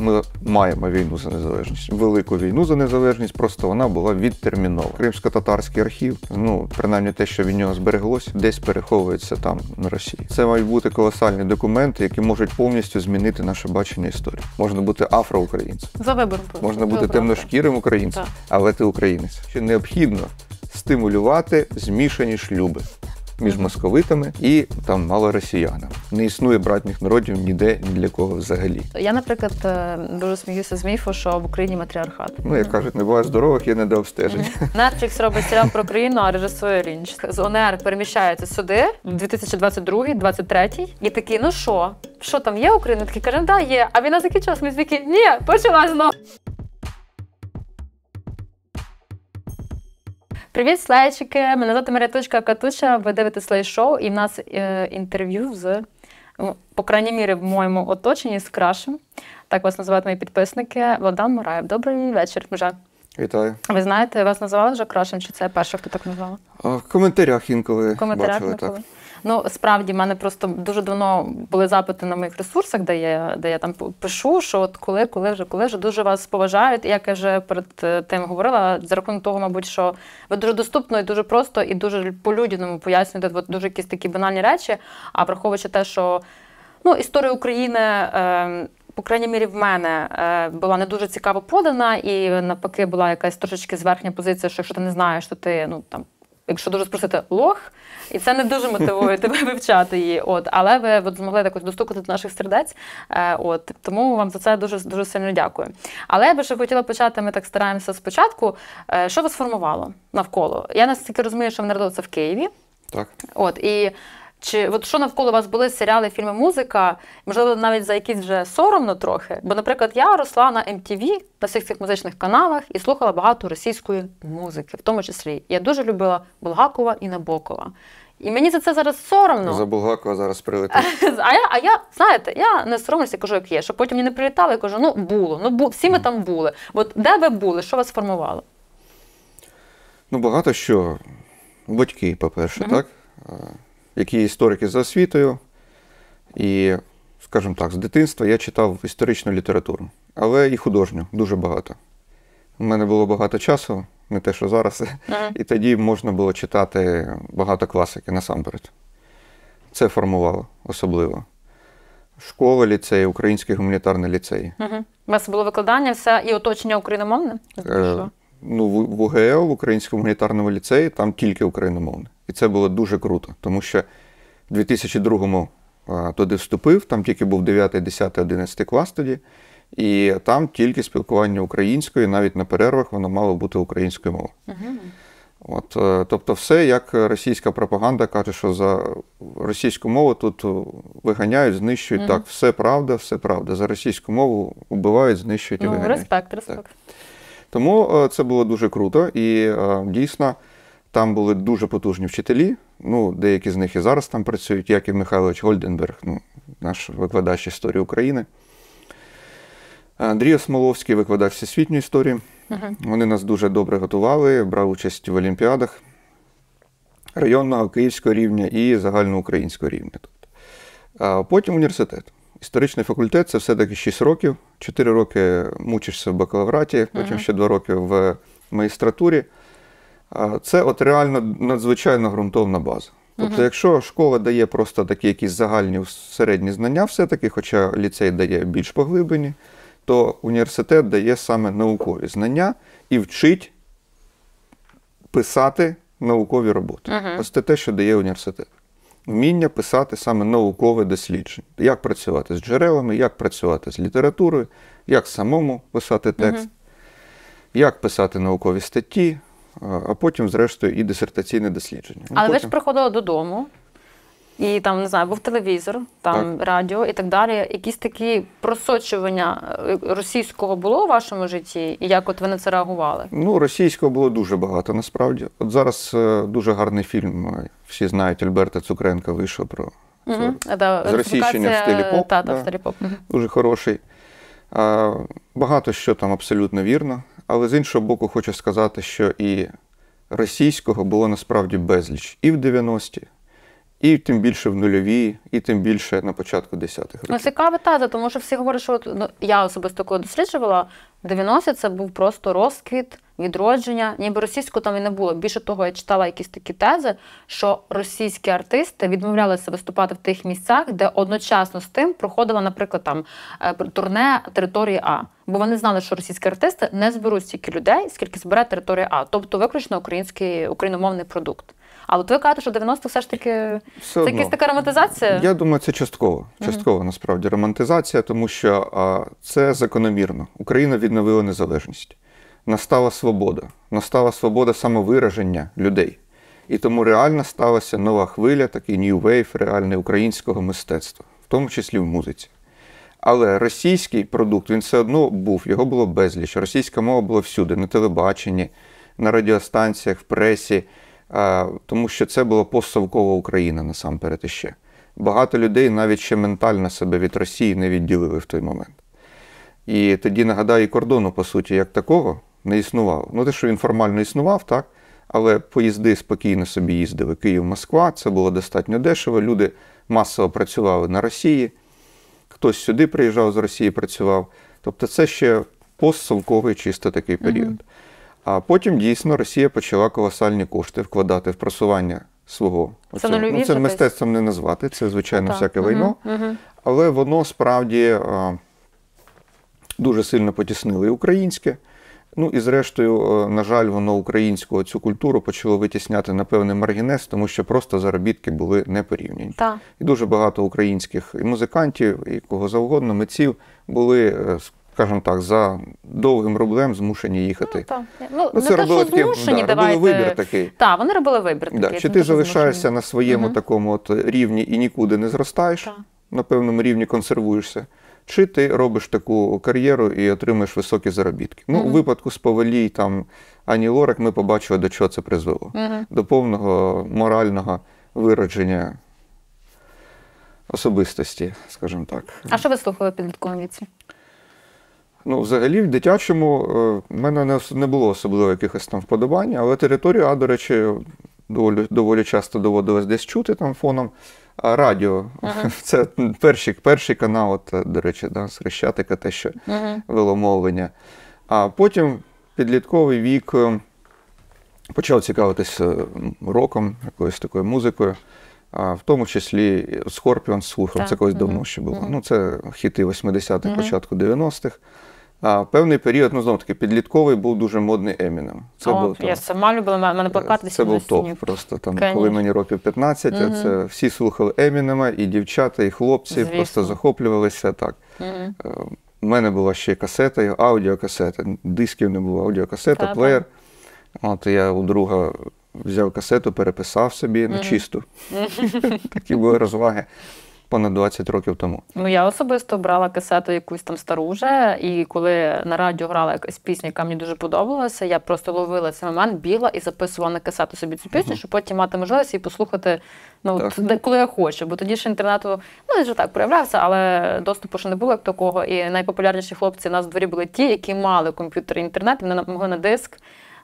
Ми маємо війну за незалежність, велику війну за незалежність, просто вона була відтермінова. Кримсько-татарський архів, ну принаймні те, що від нього збереглося, десь переховується там на Росії. Це мають бути колосальні документи, які можуть повністю змінити наше бачення історії. Можна бути афроукраїнцем, за вибором можна бути темношкірим українцем, але ти українець. Чи необхідно стимулювати змішані шлюби? між московитами і там мало росіянами. Не існує братніх народів ніде ні для кого взагалі. Я, наприклад, е, дуже сміюся з міфу, що в Україні матріархат. Ну як кажуть, не буває здорових, є не до обстеження. Netflix робить серіал про країну, а режисує Лінч. З ОНР переміщається сюди в 2022-2023. І такі, ну що, що там є Україна? Такі каже, да, є. А війна закінчилась, ми звідки? Ні, почала знову. Привіт, слайчики! Мене звати Марія Катуша. Ви дивитесь слайд-шоу, і в нас е, інтерв'ю з, по крайній мірі, в моєму оточенні з крашем. Так вас називають мої підписники. Богдан Мураєв. Добрий вечір. вже. Вітаю. Ви знаєте, вас називали вже крашем? Чи це перше, хто так назвав? В коментарях інколи. В коментарях бачили, так. Ну, справді, в мене просто дуже давно були запити на моїх ресурсах, де я де я там пишу, що от коли, коли вже, коли вже дуже вас поважають. як я вже перед е, тим говорила, за рахунок того, мабуть, що ви дуже доступно і дуже просто, і дуже по-людяному пояснюєте от дуже якісь такі банальні речі. А враховуючи те, що ну, історія України. Е, по крайній мірі, в мене е, була не дуже цікаво подана, і навпаки була якась трошечки зверхня позиція, що якщо ти не знаєш, то ти ну там якщо дуже спросити, лох, і це не дуже мотивує тебе вивчати її. От, але ви от, змогли якось достукати до наших сердець. Е, от тому вам за це дуже дуже сильно дякую. Але я би ще хотіла почати. Ми так стараємося спочатку. Е, що вас формувало навколо? Я наскільки розумію, що ви народилися в Києві. Так. От і чи от що навколо вас були серіали, фільми, музика? Можливо, навіть за якісь вже соромно трохи. Бо, наприклад, я росла на MTV, ем на всіх цих музичних каналах і слухала багато російської музики, в тому числі. Я дуже любила Булгакова і Набокова. І мені за це зараз соромно. За Булгакова зараз прилетить. А я, а я, знаєте, я не соромлюся, кажу, як є. Щоб потім мені не прилітали, я кажу, ну було, ну бу, всі ми там були. От де ви були? Що вас формувало? Ну, багато що. Батьки, по-перше, так? які історики за освітою. І, скажімо так, з дитинства я читав історичну літературу, але і художню дуже багато. У мене було багато часу, не те, що зараз, і тоді можна було читати багато класики насамперед. Це формувало особливо. Школа, ліцеї, український гуманітарний ліцей. У вас було викладання все і оточення україномовне? Е, ну, в УГЛ, в українському гуманітарному ліцеї, там тільки україномовне. І це було дуже круто, тому що в 2002-му туди вступив, там тільки був 9, 10, 11 клас тоді, і там тільки спілкування українською, навіть на перервах воно мало бути українською мовою. Угу. От, е, Тобто, все, як російська пропаганда каже, що за російську мову тут виганяють, знищують. Угу. Так, все правда, все правда. За російську мову вбивають, знищують і ну, виганяють. Респект, респект. Так. Тому е, це було дуже круто і е, дійсно. Там були дуже потужні вчителі. Ну, деякі з них і зараз там працюють, як і Михайлович Гольденберг, ну, наш викладач історії України. Андрій Осмоловський, викладач всесвітньої історії. Uh-huh. Вони нас дуже добре готували, брав участь в олімпіадах районного київського рівня і загальноукраїнського рівня. Тобто. А Потім університет. Історичний факультет це все-таки 6 років, 4 роки мучишся в бакалавраті, потім uh-huh. ще 2 роки в магістратурі. Це от реально надзвичайно ґрунтовна база. Тобто, якщо школа дає просто такі якісь загальні середні знання, все-таки, хоча ліцей дає більш поглиблені, то університет дає саме наукові знання і вчить писати наукові роботи. Ось це те, що дає університет. Вміння писати саме наукове дослідження, як працювати з джерелами, як працювати з літературою, як самому писати текст, як писати наукові статті а потім, зрештою, і дисертаційне дослідження. Ну, Але потім... ви ж приходили додому. І там не знаю, був телевізор, там так. радіо і так далі. Якісь такі просочування е, російського було у вашому житті, і як от ви на це реагували? Ну російського було дуже багато. Насправді, от зараз е, дуже гарний фільм. Е, всі знають Альберта Цукренка вийшов про угу. да, в стилі поп. Та, та, да. в стилі поп. Дуже хороший. А, багато що там абсолютно вірно але з іншого боку, хочу сказати, що і російського було насправді безліч і в 90-ті, і тим більше в нульові, і тим більше на початку десятих ну, років. Ну, цікава таза, тому що всі говорять, що от, ну, я особисто коли досліджувала, 90-ті це був просто розквіт, відродження. Ніби російського там і не було. Більше того, я читала якісь такі тези, що російські артисти відмовлялися виступати в тих місцях, де одночасно з тим проходила, наприклад, там е, турне території А. Бо вони знали, що російські артисти не зберуть стільки людей, скільки збере територія А, тобто виключно український україномовний продукт. Але ви кажете, що 90 все ж таки все це якась така романтизація? Я думаю, це частково. Частково насправді романтизація, тому що а, це закономірно. Україна відновила незалежність. Настала свобода, настала свобода самовираження людей. І тому реально сталася нова хвиля, такий new wave реальне українського мистецтва, в тому числі в музиці. Але російський продукт він все одно був, його було безліч. Російська мова була всюди, на телебаченні, на радіостанціях, в пресі тому що це була постсовкова Україна насамперед іще. Багато людей навіть ще ментально себе від Росії не відділили в той момент. І тоді, нагадаю, і кордону, по суті, як такого, не існувало. Ну, те, що він формально існував, так, але поїзди спокійно собі їздили. Київ-Москва, це було достатньо дешево. Люди масово працювали на Росії. Хтось сюди приїжджав з Росії, працював. Тобто, це ще постсовковий чисто такий період. А потім дійсно Росія почала колосальні кошти вкладати в просування свого це ну, це мистецтвом не назвати, це звичайно так. всяке війно. угу, угу. але воно справді а, е, дуже сильно потіснило і українське. Ну і зрештою, е, на жаль, воно українську цю культуру почало витісняти на певний маргінес, тому що просто заробітки були непорівняні. Так. І дуже багато українських і музикантів, і кого завгодно, митців були е, скажімо так, за довгим рублем змушені їхати. Ну, так. ну, ну Це не робили, такі, змушені, да, робили вибір такий. Так, вони робили вибір такий. Да. Чи ти залишаєшся змушені. на своєму угу. такому от рівні і нікуди не зростаєш, так. на певному рівні консервуєшся, чи ти робиш таку кар'єру і отримуєш високі заробітки. Ну, угу. у випадку з Повелій, там Ані Лорак, ми побачили, до чого це призвело. Угу. До повного морального виродження. Особистості, скажімо так. А що ви слухали в підлітковому віці? Ну, взагалі, в дитячому е, в мене не було особливо якихось там вподобань, але територію А, до речі, доволі доволі часто доводилось десь чути там фоном. А радіо ага. це перший перший канал, от, е, до речі, да, з Хрещатика те, що ага. вело мовлення. А потім підлітковий вік е, почав цікавитися роком, якоюсь такою музикою, а в тому числі Скорпіон з слухав. Це колись давно ще було. Ага. Ну, це хіти 80-х, початку 90-х. А в певний період, ну знову таки, підлітковий був дуже модний Еміном. Це О, був, я сама любила, мене е, плакати десь Це був топ. Просто там, Конечно. коли мені років 15, угу. це всі слухали Емінема, і дівчата, і хлопці Звісно. просто захоплювалися так. Угу. У е, мене була ще касета, аудіокасета. Дисків не було, аудіокасета, Та, плеєр. От я у друга взяв касету, переписав собі на ну, чисту. Такі були розваги понад 20 років тому. Ну я особисто брала касету якусь там стару вже, і коли на радіо грала якась пісня, яка мені дуже подобалася, я просто ловила цей момент, біла і записувала на касету собі цю пісню, uh щоб потім мати можливість її послухати ну так. коли я хочу. Бо тоді ж інтернету ну вже так проявлявся, але доступу ще не було як такого. І найпопулярніші хлопці у нас в дворі були ті, які мали комп'ютер і інтернет, і вони могли на диск.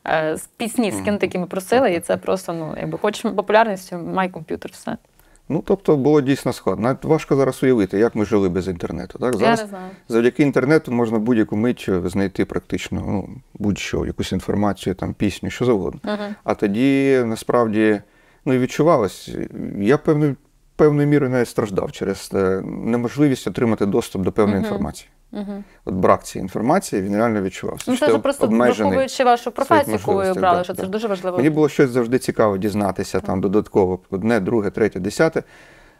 Е, з пісні скинути, які ми просили, і це просто ну якби хочеш популярністю, май комп'ютер, все. Ну, тобто, було дійсно складно. Навіть важко зараз уявити, як ми жили без інтернету. Так? Зараз Я не знаю. завдяки інтернету можна будь-яку мить е, знайти практично ну, будь-що, якусь інформацію, там, пісню, що завгодно. Угу. А тоді насправді ну, і відчувалось. Я певний певною мірою навіть страждав через е, неможливість отримати доступ до певної інформації. От брак цієї інформації він реально відчував. Ну, це ж просто враховуючи вашу професію, яку ви обрали, що це дуже важливо. Мені було щось завжди цікаво дізнатися там додатково одне, друге, третє, десяте.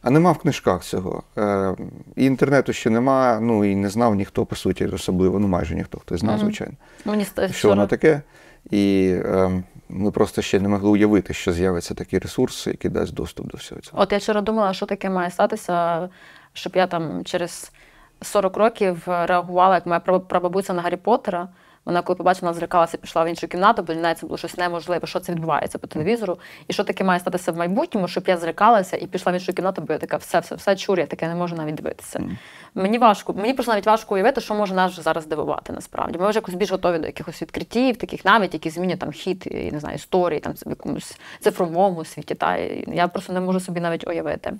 А нема в книжках цього. Е, І інтернету ще нема, ну і не знав ніхто, по суті, особливо, ну майже ніхто, хтось знав, звичайно. Mm -hmm. Що воно таке. І е, ми просто ще не могли уявити, що з'явиться такий ресурс, який дасть доступ до всього цього. От я вчора думала, що таке має статися, щоб я там через 40 років реагувала, як моя прабабуся на Гаррі Поттера. Вона, коли побачила, вона злякалася, пішла в іншу кімнату, бо для неї це було щось неможливе, що це відбувається по телевізору, і що таке має статися в майбутньому, щоб я злякалася і пішла в іншу кімнату, бо я така, все, все, все чур, я таке не можу навіть дивитися. Mm. Мені важко, мені просто навіть важко уявити, що може нас зараз дивувати насправді. Ми вже якось більш готові до якихось відкриттів, таких навіть, які змінять там хід і не знаю, історії там в якомусь цифровому світі. Та я просто не можу собі навіть уявити.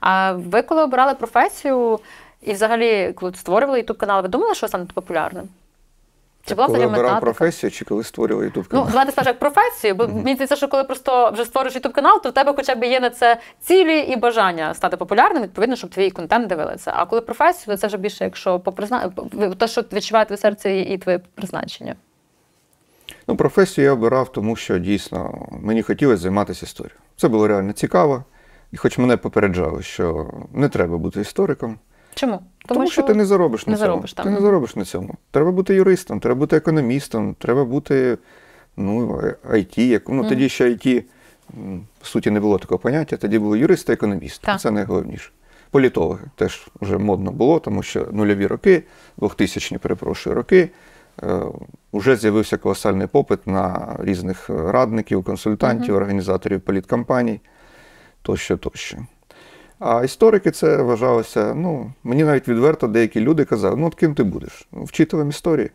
А ви коли обирали професію і взагалі, коли створювали ютуб канал, ви думали, що стане популярним? Чи була коли обирав професію, чи коли створював ютуб ну, канал? Ну, давайте скажу як професію, бо мені здається, що коли просто вже створиш ютуб канал, то в тебе хоча б є на це цілі і бажання стати популярним, відповідно, щоб твій контент дивилися. А коли професію, то це вже більше, якщо по призна... те, що відчуває твоє серце і твоє призначення. Ну, професію я обирав, тому що дійсно мені хотілося займатися історією. Це було реально цікаво, і хоч мене попереджали, що не треба бути істориком. Чому? Тому, Тому що, що ти не заробиш не на цьому. Заробиш, ти не заробиш на цьому. Треба бути юристом, треба бути економістом, треба бути ну, IT. Як, ну, mm. Тоді ще IT, по суті, не було такого поняття, тоді були юристи, економісти. Це найголовніше. Політологи теж вже модно було, тому що нульові роки, 2000-ні, перепрошую, роки. Вже е, з'явився колосальний попит на різних радників, консультантів, mm -hmm. організаторів політкампаній тощо, тощо. А історики це вважалося. ну, Мені навіть відверто деякі люди казали, ну от ким ти будеш? Ну, Вчителем історії.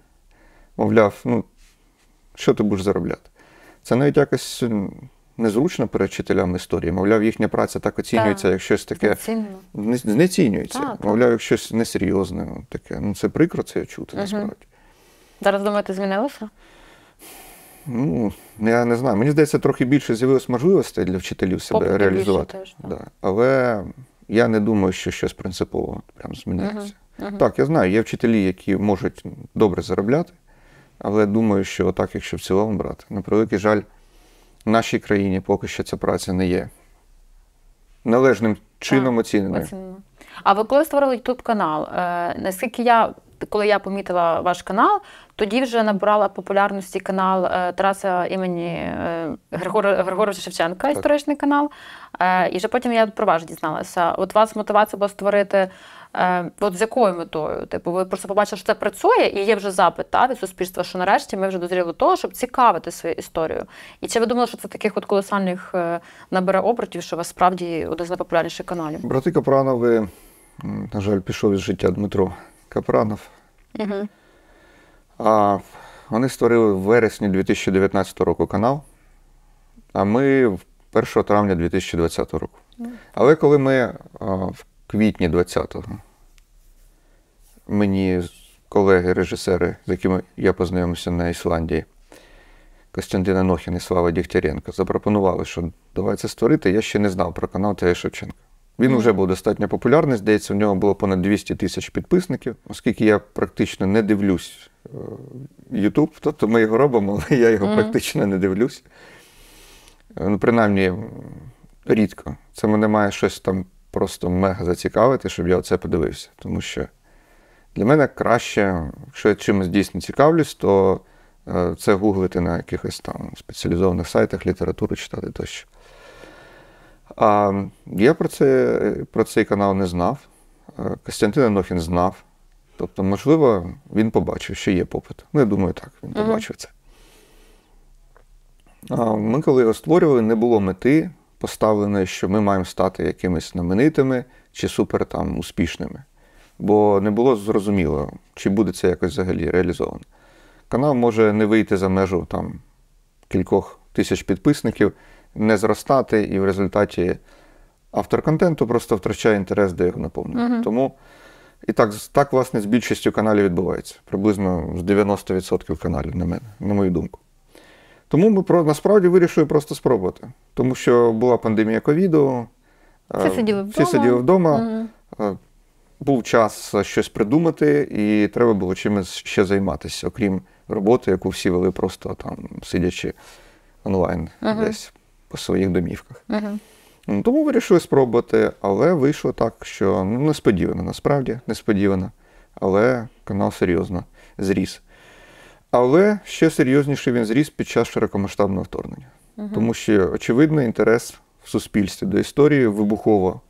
Мовляв, ну, що ти будеш заробляти? Це навіть якось незручно перед вчителям історії. Мовляв, їхня праця так оцінюється, як щось таке не, знецінюється. Так. Мовляв, як щось несерйозне. Таке. Ну, Це прикро це чути насправді. Зараз думаєте, змінилося? Ну, я не знаю. Мені здається, трохи більше з'явилось можливостей для вчителів себе Попиту реалізувати. Більше теж, да. Але я не думаю, що щось принципово прям зміниться. Угу, угу. Так, я знаю, є вчителі, які можуть добре заробляти, але думаю, що так, якщо в цілому брати, на превеликий жаль, в нашій країні поки що ця праця не є належним чином оціненою. А ви коли створили Ютуб канал? Е, наскільки я коли я помітила ваш канал? Тоді вже набрала популярності канал е, Тараса імені е, Григора Григоровича Шевченка, так. історичний канал. Е, і вже потім я про вас дізналася. От вас мотивація була створити. От з якою метою? Типу, ви просто побачили, що це працює, і є вже запит та, від суспільства, що нарешті ми вже дозріли до того, щоб цікавити свою історію. І чи ви думали, що це таких от колосальних набере обертів, що вас справді один з найпопулярніших каналів? Брати Капранови, на жаль, пішов із життя Дмитро Капранов. Угу. А Вони створили в вересні 2019 року канал, а ми 1 травня 2020 року. Але коли ми в квітні 20-го мені колеги-режисери, з якими я познайомився на Ісландії, Костянтина Анохін і Слава Дігтяренко, запропонували, що давай це створити. Я ще не знав про канал Тея Шевченка. Він вже був достатньо популярний, здається, в нього було понад 200 тисяч підписників, оскільки я практично не дивлюсь Е, Ютуб, тобто ми його робимо, але я його mm. практично не дивлюсь. Е, ну, принаймні, рідко. Це мене має щось там просто мега зацікавити, щоб я оце подивився. Тому що для мене краще, якщо я чимось дійсно цікавлюсь, то е, це гуглити на якихось там спеціалізованих сайтах, літературу читати тощо. А Я про це, про цей канал не знав. Костянтин Анохін знав. Тобто, можливо, він побачив, що є попит. Ну, я думаю, так, він uh-huh. побачив це. А Ми, коли його створювали, не було мети поставленої, що ми маємо стати якимись знаменитими чи супер там успішними. Бо не було зрозуміло, чи буде це якось взагалі реалізовано. Канал може не вийти за межу там кількох тисяч підписників, не зростати, і в результаті автор контенту просто втрачає інтерес до його наповнення. Uh-huh. І так, так, власне, з більшістю каналів відбувається. Приблизно з 90% каналів, на мене, на мою думку. Тому ми про насправді вирішили просто спробувати. Тому що була пандемія ковіду, всі е, сиділи вдома, всі сиділи вдома угу. був час щось придумати, і треба було чимось ще займатися, окрім роботи, яку всі вели просто там сидячи онлайн угу. десь по своїх домівках. Угу. Ну, тому вирішили спробувати, але вийшло так, що ну, несподівано, насправді несподівано. Але канал серйозно зріс. Але ще серйозніше він зріс під час широкомасштабного вторгнення. Угу. Тому що, очевидно, інтерес в суспільстві до історії вибухово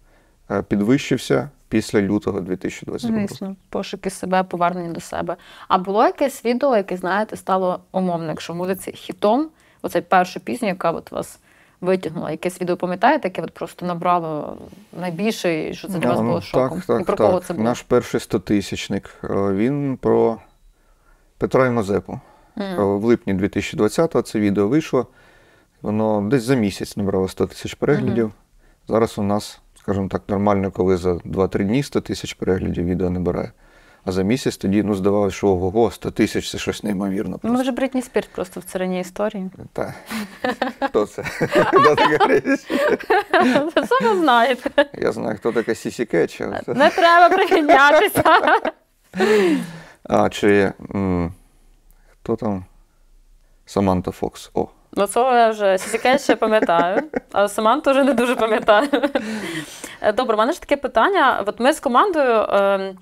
е, підвищився після лютого 2020 року. Звісно, пошуки себе, повернення до себе. А було якесь відео, яке, знаєте, стало умовно, якщо мовити, хітом. Оце перша пісня, яка от вас витягнула якесь відео, пам'ятаєте, яке от просто набрало найбільше, і що це для вас ну, було шоком? Так, так, і про так. кого це було? Наш перший стотисячник. Е, він про Петра і Мазепу. Mm. В липні 2020-го це відео вийшло. Воно десь за місяць набрало 100 тисяч переглядів. Mm-hmm. Зараз у нас, скажімо так, нормально, коли за 2-3 дні 100 тисяч переглядів відео набирає. А за місяць тоді ну, здавалося, що ого, 100 тисяч це щось неймовірно. Ну, просто. Ми вже Бритні Спірт просто в царині історії. Так. Хто це? Саме знаєте. Я знаю, хто така Сісі Кетч. Не треба пригіднятися. А чи хто там? Саманта Фокс. О. Ну, це я вже Сісікет ще пам'ятаю, а Саманту вже не дуже пам'ятаю. Е, добре, у мене ж таке питання. От ми з командою. Ем,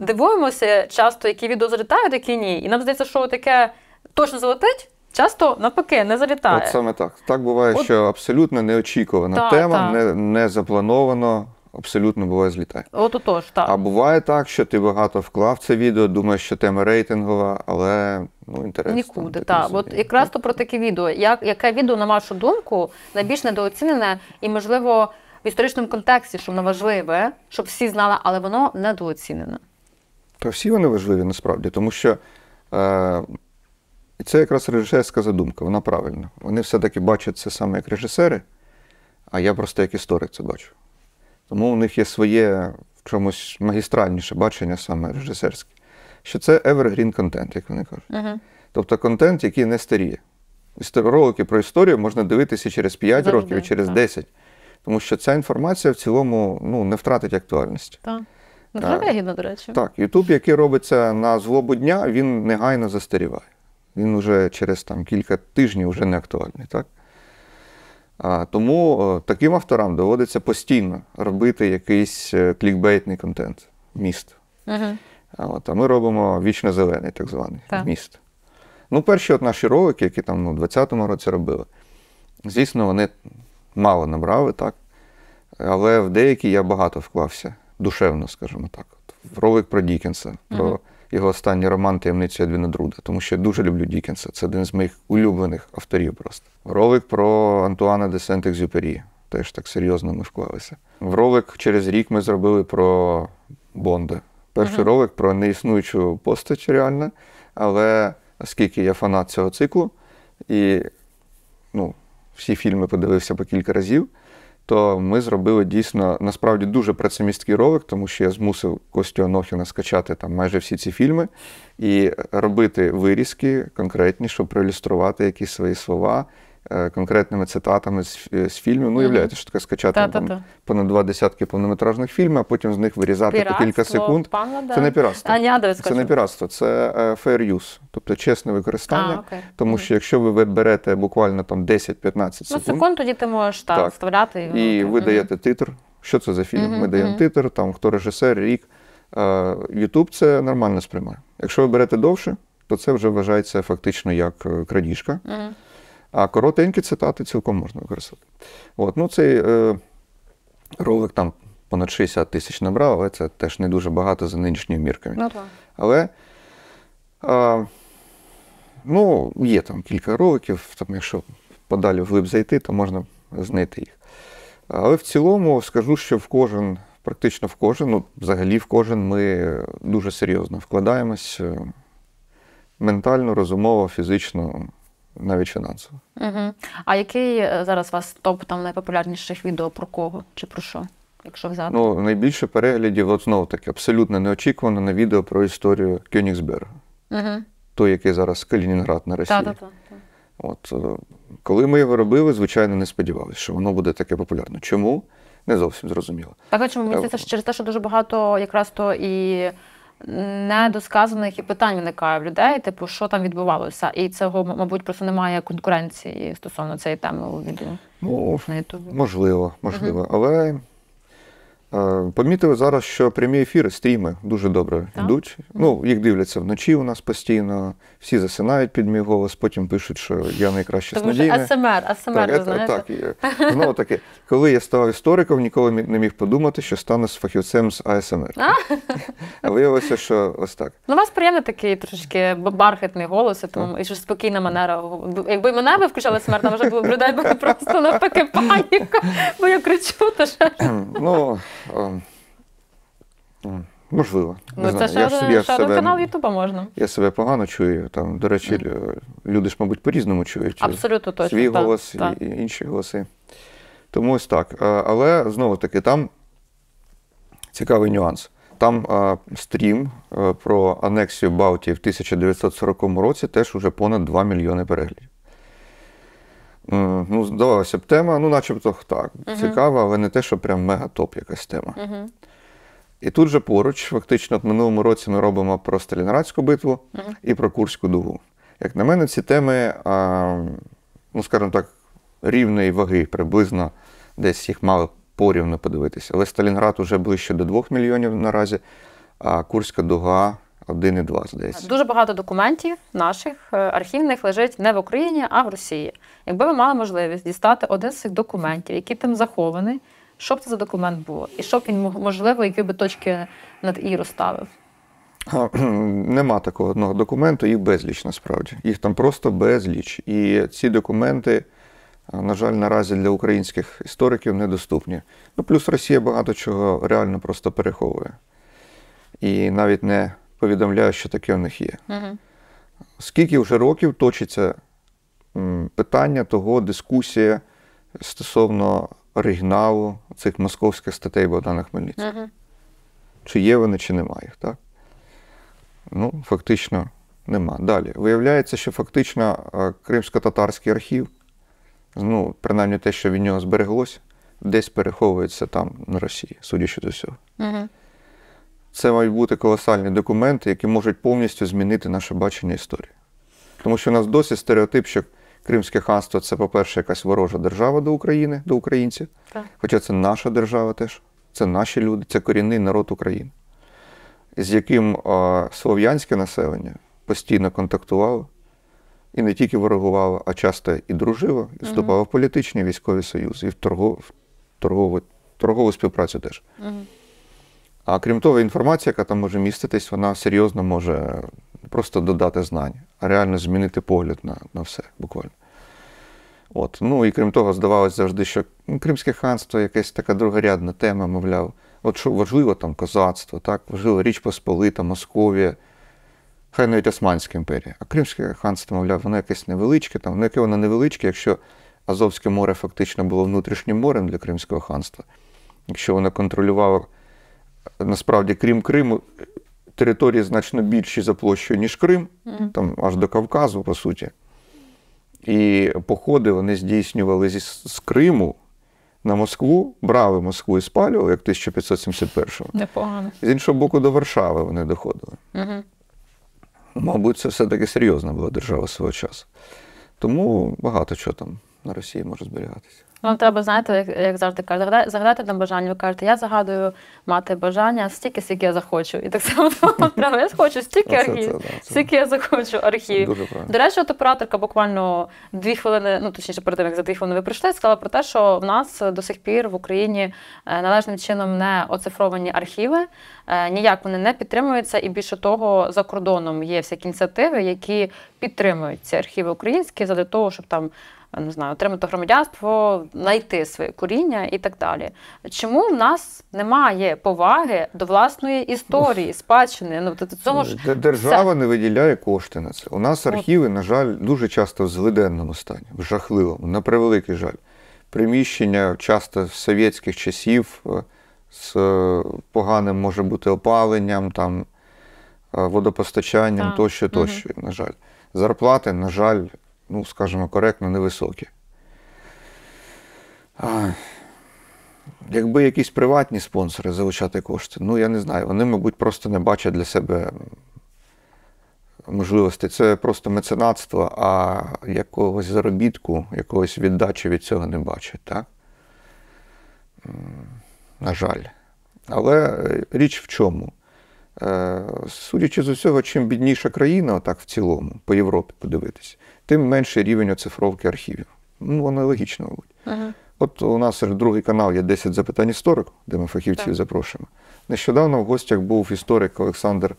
дивуємося часто, які відео залітають, які ні. І нам здається, що таке точно залетить. Часто навпаки не залітає. От саме так. Так буває, От... що абсолютно неочікувана та, тема, та. не не заплановано, абсолютно буває злітає. От отож, так. А буває так, що ти багато вклав це відео, думаєш, що тема рейтингова, але ну інтерес. Нікуди, так. Та. От якраз то про такі відео. Як, Яке відео, на вашу думку, найбільш недооцінене і, можливо, в історичному контексті, що воно важливе, щоб всі знали, але воно недооцінене. То всі вони важливі насправді, тому що е, це якраз режисерська задумка, вона правильна. Вони все-таки бачать це саме як режисери, а я просто як історик це бачу. Тому у них є своє в чомусь магістральніше бачення, саме режисерське, що це evergreen контент, як вони кажуть. Uh -huh. Тобто контент, який не старіє. Ролики про історію можна дивитися через 5 Завжди, років, через 10, тому що ця інформація в цілому ну, не втратить актуальність. Так. Ну, до речі. Так, Ютуб, який робиться на злобу дня, він негайно застаріває. Він вже через там, кілька тижнів вже не актуальний. Так? А, Тому е, таким авторам доводиться постійно робити якийсь е, клікбейтний контент, міст. Угу. А, от, а ми робимо вічно зелений, так званий так. міст. Ну, перші от наші ролики, які там у ну, 20-му році робили, звісно, вони мало набрали, так? Але в деякі я багато вклався душевно, скажімо так. Ролик про Дікенса, про uh-huh. його останній роман Таємниця Едвіна Друда, тому що я дуже люблю Дікенса. Це один з моїх улюблених авторів просто. Ролик про Антуана де Сент-Екзюпері. Теж так серйозно ми вклалися. В ролик через рік ми зробили про Бонда. Перший uh-huh. ролик про неіснуючу постать реально, але оскільки я фанат цього циклу, і ну, всі фільми подивився по кілька разів, то ми зробили дійсно насправді дуже працемісткий ролик, тому що я змусив Костю Анохіна скачати там майже всі ці фільми і робити вирізки конкретні, щоб проілюструвати якісь свої слова. Е, конкретними цитатами з, е, з фільмів. Ну, уявляєте, що таке скачати Та-та-та. там, понад два десятки повнометражних фільмів, а потім з них вирізати піратство, по кілька секунд. Пана, Це не піратство. А, я це не піратство, це е, fair use, тобто чесне використання. А, тому що якщо ви берете буквально там 10-15 ну, секунд, ну, секунд, тоді ти можеш так, так. вставляти. І, і ви даєте титр. Що це за фільм? Ми даємо титр, там хто режисер, рік. Ютуб це нормально сприймає. Якщо ви берете довше, то це вже вважається фактично як крадіжка. А коротенькі цитати цілком можна використати. От, ну Цей е, ролик там понад 60 тисяч набрав, але це теж не дуже багато за нинішніми мірками. Ну, Але е, ну, є там кілька роликів, там, якщо подалі вглиб зайти, то можна знайти їх. Але в цілому скажу, що в кожен, практично в кожен, ну взагалі в кожен ми дуже серйозно вкладаємось е, ментально, розумово, фізично навіть фінансово. Угу. А який е, зараз у вас топ там найпопулярніших відео про кого чи про що? Якщо взяти? Ну, найбільше переглядів, от знову таки, абсолютно неочікувано на відео про історію Кьонігсберга. Угу. Той, який зараз Калінінград на Росії. Так, так, так. От е, коли ми його робили, звичайно, не сподівалися, що воно буде таке популярне. Чому? Не зовсім зрозуміло. Так, а чому мені е, здається, через те, що дуже багато якраз то і недосказаних і питань виникає в людей, типу, що там відбувалося. І цього, мабуть, просто немає конкуренції стосовно цієї теми у відео. Ну, на Ютубі. Можливо, можливо. Але Е, помітили зараз, що прямі ефіри, стріми дуже добре так? йдуть. Ну, їх дивляться вночі у нас постійно, всі засинають під мій голос, потім пишуть, що я найкраще снадійний. АСМР, ем АСМР, ем е, ви знаєте. Так, е, Знову таки, коли я став істориком, ніколи не міг подумати, що стане з фахівцем з АСМР. А виявилося, що ось так. Ну, у вас приємно такий трошечки бархатний голос, тому і що спокійна манера. Якби мене ви включали смерть, ем там вже було людей, би просто навпаки паніка, бо я кричу, то що. Ну, Ем, можливо. Ну, не це знаю. ще, я я ще один канал Ютуба можна. Я себе погано чую. Там, До речі, mm. люди ж, мабуть, по-різному чують. Абсолютно точно. Свій так, голос так. і інші голоси. Тому ось так. Е, але знову таки, там цікавий нюанс. Там а, е, стрім а, е, про анексію Балтії в 1940 році теж уже понад 2 мільйони переглядів. Е, ну, здавалася б, тема, ну, начебто так, цікава, але не те, що прям мега-топ якась тема. І тут же поруч, фактично, в минулому році ми робимо про Сталінградську битву і про Курську дугу. Як на мене, ці теми, а, ну, скажімо так, рівної ваги приблизно десь їх мали порівно подивитися. Але Сталінград уже ближче до 2 мільйонів наразі, а Курська дуга один і 1,2, здається. Дуже багато документів наших е, архівних лежить не в Україні, а в Росії. Якби ви мали можливість дістати один з цих документів, який там захований, що б це за документ було? І що б він можливо, які би точки над «і» розставив? Нема такого одного документу, їх безліч насправді. Їх там просто безліч. І ці документи, на жаль, наразі для українських істориків недоступні. Ну, плюс Росія багато чого реально просто переховує. І навіть не Повідомляю, що таке в них є. Угу. Скільки вже років точиться питання того, дискусія стосовно оригіналу цих московських статей Богдана Хмельницького? Угу. Чи є вони, чи немає їх, так? Ну, фактично, нема. Далі. Виявляється, що фактично е, кримсько-татарський архів, ну, принаймні те, що від нього збереглось, десь переховується там на Росії, судячи до цього. Угу це мають бути колосальні документи, які можуть повністю змінити наше бачення історії. Тому що у нас досі стереотип, що Кримське ханство це, по-перше, якась ворожа держава до України, до українців. Так. Хоча це наша держава теж, це наші люди, це корінний народ України, з яким а, слов'янське населення постійно контактувало і не тільки ворогувало, а часто і дружило, і вступало угу. в політичні військові союзи, і в торгову, торгову, торгову співпрацю теж. Угу. А крім того, інформація, яка там може міститись, вона серйозно може просто додати знання, а реально змінити погляд на на все буквально. От. Ну і крім того, здавалося завжди, що ну, Кримське ханство якась така другорядна тема, мовляв. От що важливо там козацтво, так, важливо Річ Посполита, Московія, хай навіть Османська імперія. А Кримське ханство, мовляв, воно якесь невеличке, там, ну яке воно невеличке, якщо Азовське море фактично було внутрішнім морем для Кримського ханства, якщо воно контролювало насправді, крім Криму, території значно більші за площею, ніж Крим, там аж до Кавказу, по суті. І походи вони здійснювали зі, з Криму на Москву, брали Москву і спалювали, як 1571-му. Непогано. З іншого боку, до Варшави вони доходили. Угу. Мабуть, це все-таки серйозна була держава свого часу. Тому багато чого там на Росії може зберігатися. Вам треба, знаєте, як, як завжди кажуть, загадати там бажання. Ви кажете, я загадую мати бажання стільки, скільки я захочу. І так само вам треба, я хочу стільки архівів, стільки я захочу архів. До речі, от операторка буквально дві хвилини, ну точніше, перед тим, як за дві хвилини ви прийшли, сказала про те, що в нас до сих пір в Україні е, належним чином не оцифровані архіви, е, ніяк вони не підтримуються, і більше того, за кордоном є всякі ініціативи, які підтримують ці архіви українські задля того, щоб там не знаю, отримати громадянство, знайти своє коріння і так далі. Чому в нас немає поваги до власної історії, спадщини? Ну тому ж держава це... не виділяє кошти на це. У нас архіви, на жаль, дуже часто в злиденному стані, в жахливому, на превеликий жаль. Приміщення часто з совєтських часів е, з е, поганим може бути опаленням, там е, водопостачанням так. тощо, тощо. Угу. На жаль, зарплати, на жаль, ну, скажімо, коректно, невисокі. А, Якби якісь приватні спонсори залучати кошти, ну я не знаю, вони, мабуть, просто не бачать для себе можливості. Це просто меценатство, а якогось заробітку, якогось віддачі від цього не бачать, так? На жаль. Але е, річ в чому? Е, судячи з усього, чим бідніша країна, отак в цілому, по Європі подивитися, тим менший рівень оцифровки архівів. Ну, воно логічно, мабуть. Ага. От у нас другий канал є 10 запитань історику, де ми фахівців так. запрошуємо. Нещодавно в гостях був історик Олександр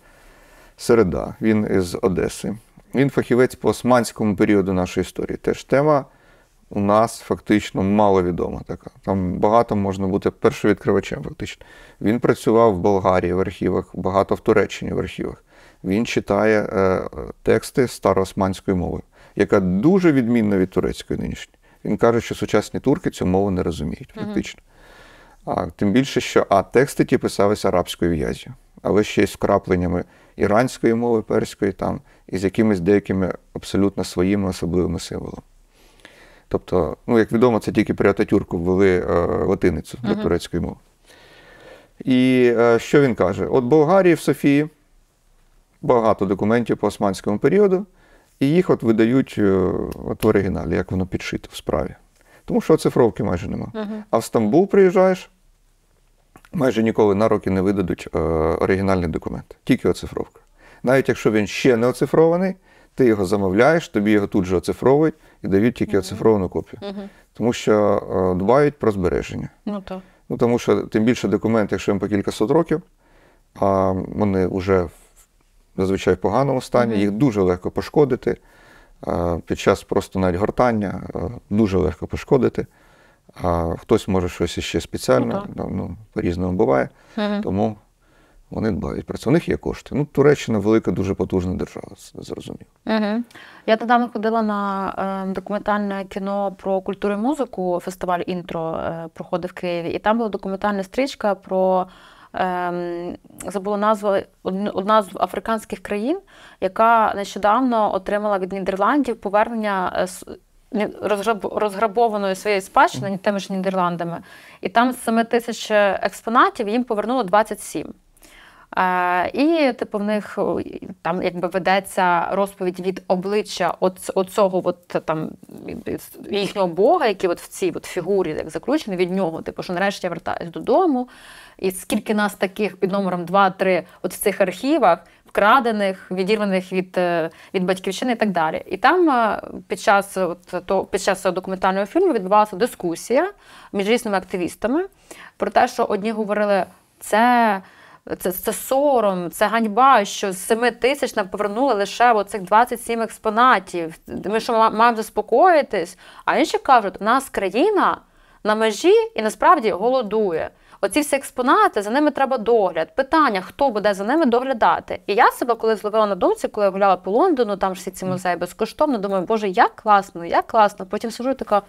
Середа, він із Одеси. Він фахівець по османському періоду нашої історії. Теж тема у нас фактично маловідома така. Там багато можна бути першовідкривачем, фактично. Він працював в Болгарії в архівах, багато в Туреччині в архівах. Він читає е, е тексти староосманської мови яка дуже відмінна від турецької нинішньої. Він каже, що сучасні турки цю мову не розуміють, фактично. А тим більше, що а тексти ті писалися арабською в'язю, але ще й з вкрапленнями іранської мови, перської, там, і з якимись деякими абсолютно своїми особливими символами. Тобто, ну, як відомо, це тільки при Ататюрку ввели е, латиницю до uh-huh. турецької мови. І е, що він каже? От Болгарії в Софії багато документів по османському періоду. І їх от видають е, от в оригіналі, як воно підшито в справі. Тому що оцифровки майже нема. Uh -huh. А в Стамбул приїжджаєш, майже ніколи на роки не видадуть е, оригінальний документ, тільки оцифровка. Навіть якщо він ще не оцифрований, ти його замовляєш, тобі його тут же оцифровують і дають тільки uh -huh. оцифровану копію. Uh -huh. Тому що е, дбають про збереження. Ну то. Ну, Тому що тим більше документ, якщо їм по кількасот років, а вони вже зазвичай в поганому стані, їх дуже легко пошкодити. Під час просто навіть гортання дуже легко пошкодити. А хтось може щось іще спеціально, ну, ну по-різному буває. Угу. Тому вони дбають про це. У них є кошти. Ну, Туреччина велика, дуже потужна держава, це зрозумів. Угу. Я недавно ходила на е, документальне кіно про культуру і музику. Фестиваль інтро е, проходив в Києві, і там була документальна стрічка про. Ем, забула назву одна з африканських країн, яка нещодавно отримала від Нідерландів повернення е, розграбованої своєї спадщини тими ж Нідерландами. І там з 7 тисяч е, експонатів їм повернуло 27. І типу в них там якби ведеться розповідь від обличчя оцього от от, там, їхнього бога, який от в цій от фігурі як закручений від нього. Типу, що нарешті я вертаюсь додому. І скільки нас таких під номером 2-3 от в цих архівах. Вкрадених, відірваних від е, від батьківщини і так далі. І там е, під час от, то, під час документального фільму відбувалася дискусія між різними активістами про те, що одні говорили, це це це сором, це ганьба, що з 7 тисяч нам повернули лише оцих 27 експонатів. Ми що маємо заспокоїтись? А інші кажуть, у нас країна на межі і насправді голодує. Оці всі експонати, за ними треба догляд. Питання, хто буде за ними доглядати. І я себе коли зловила на думці, коли я гуляла по Лондону, там всі ці музеї безкоштовно, думаю, боже, як класно, як класно. Потім сижу і така,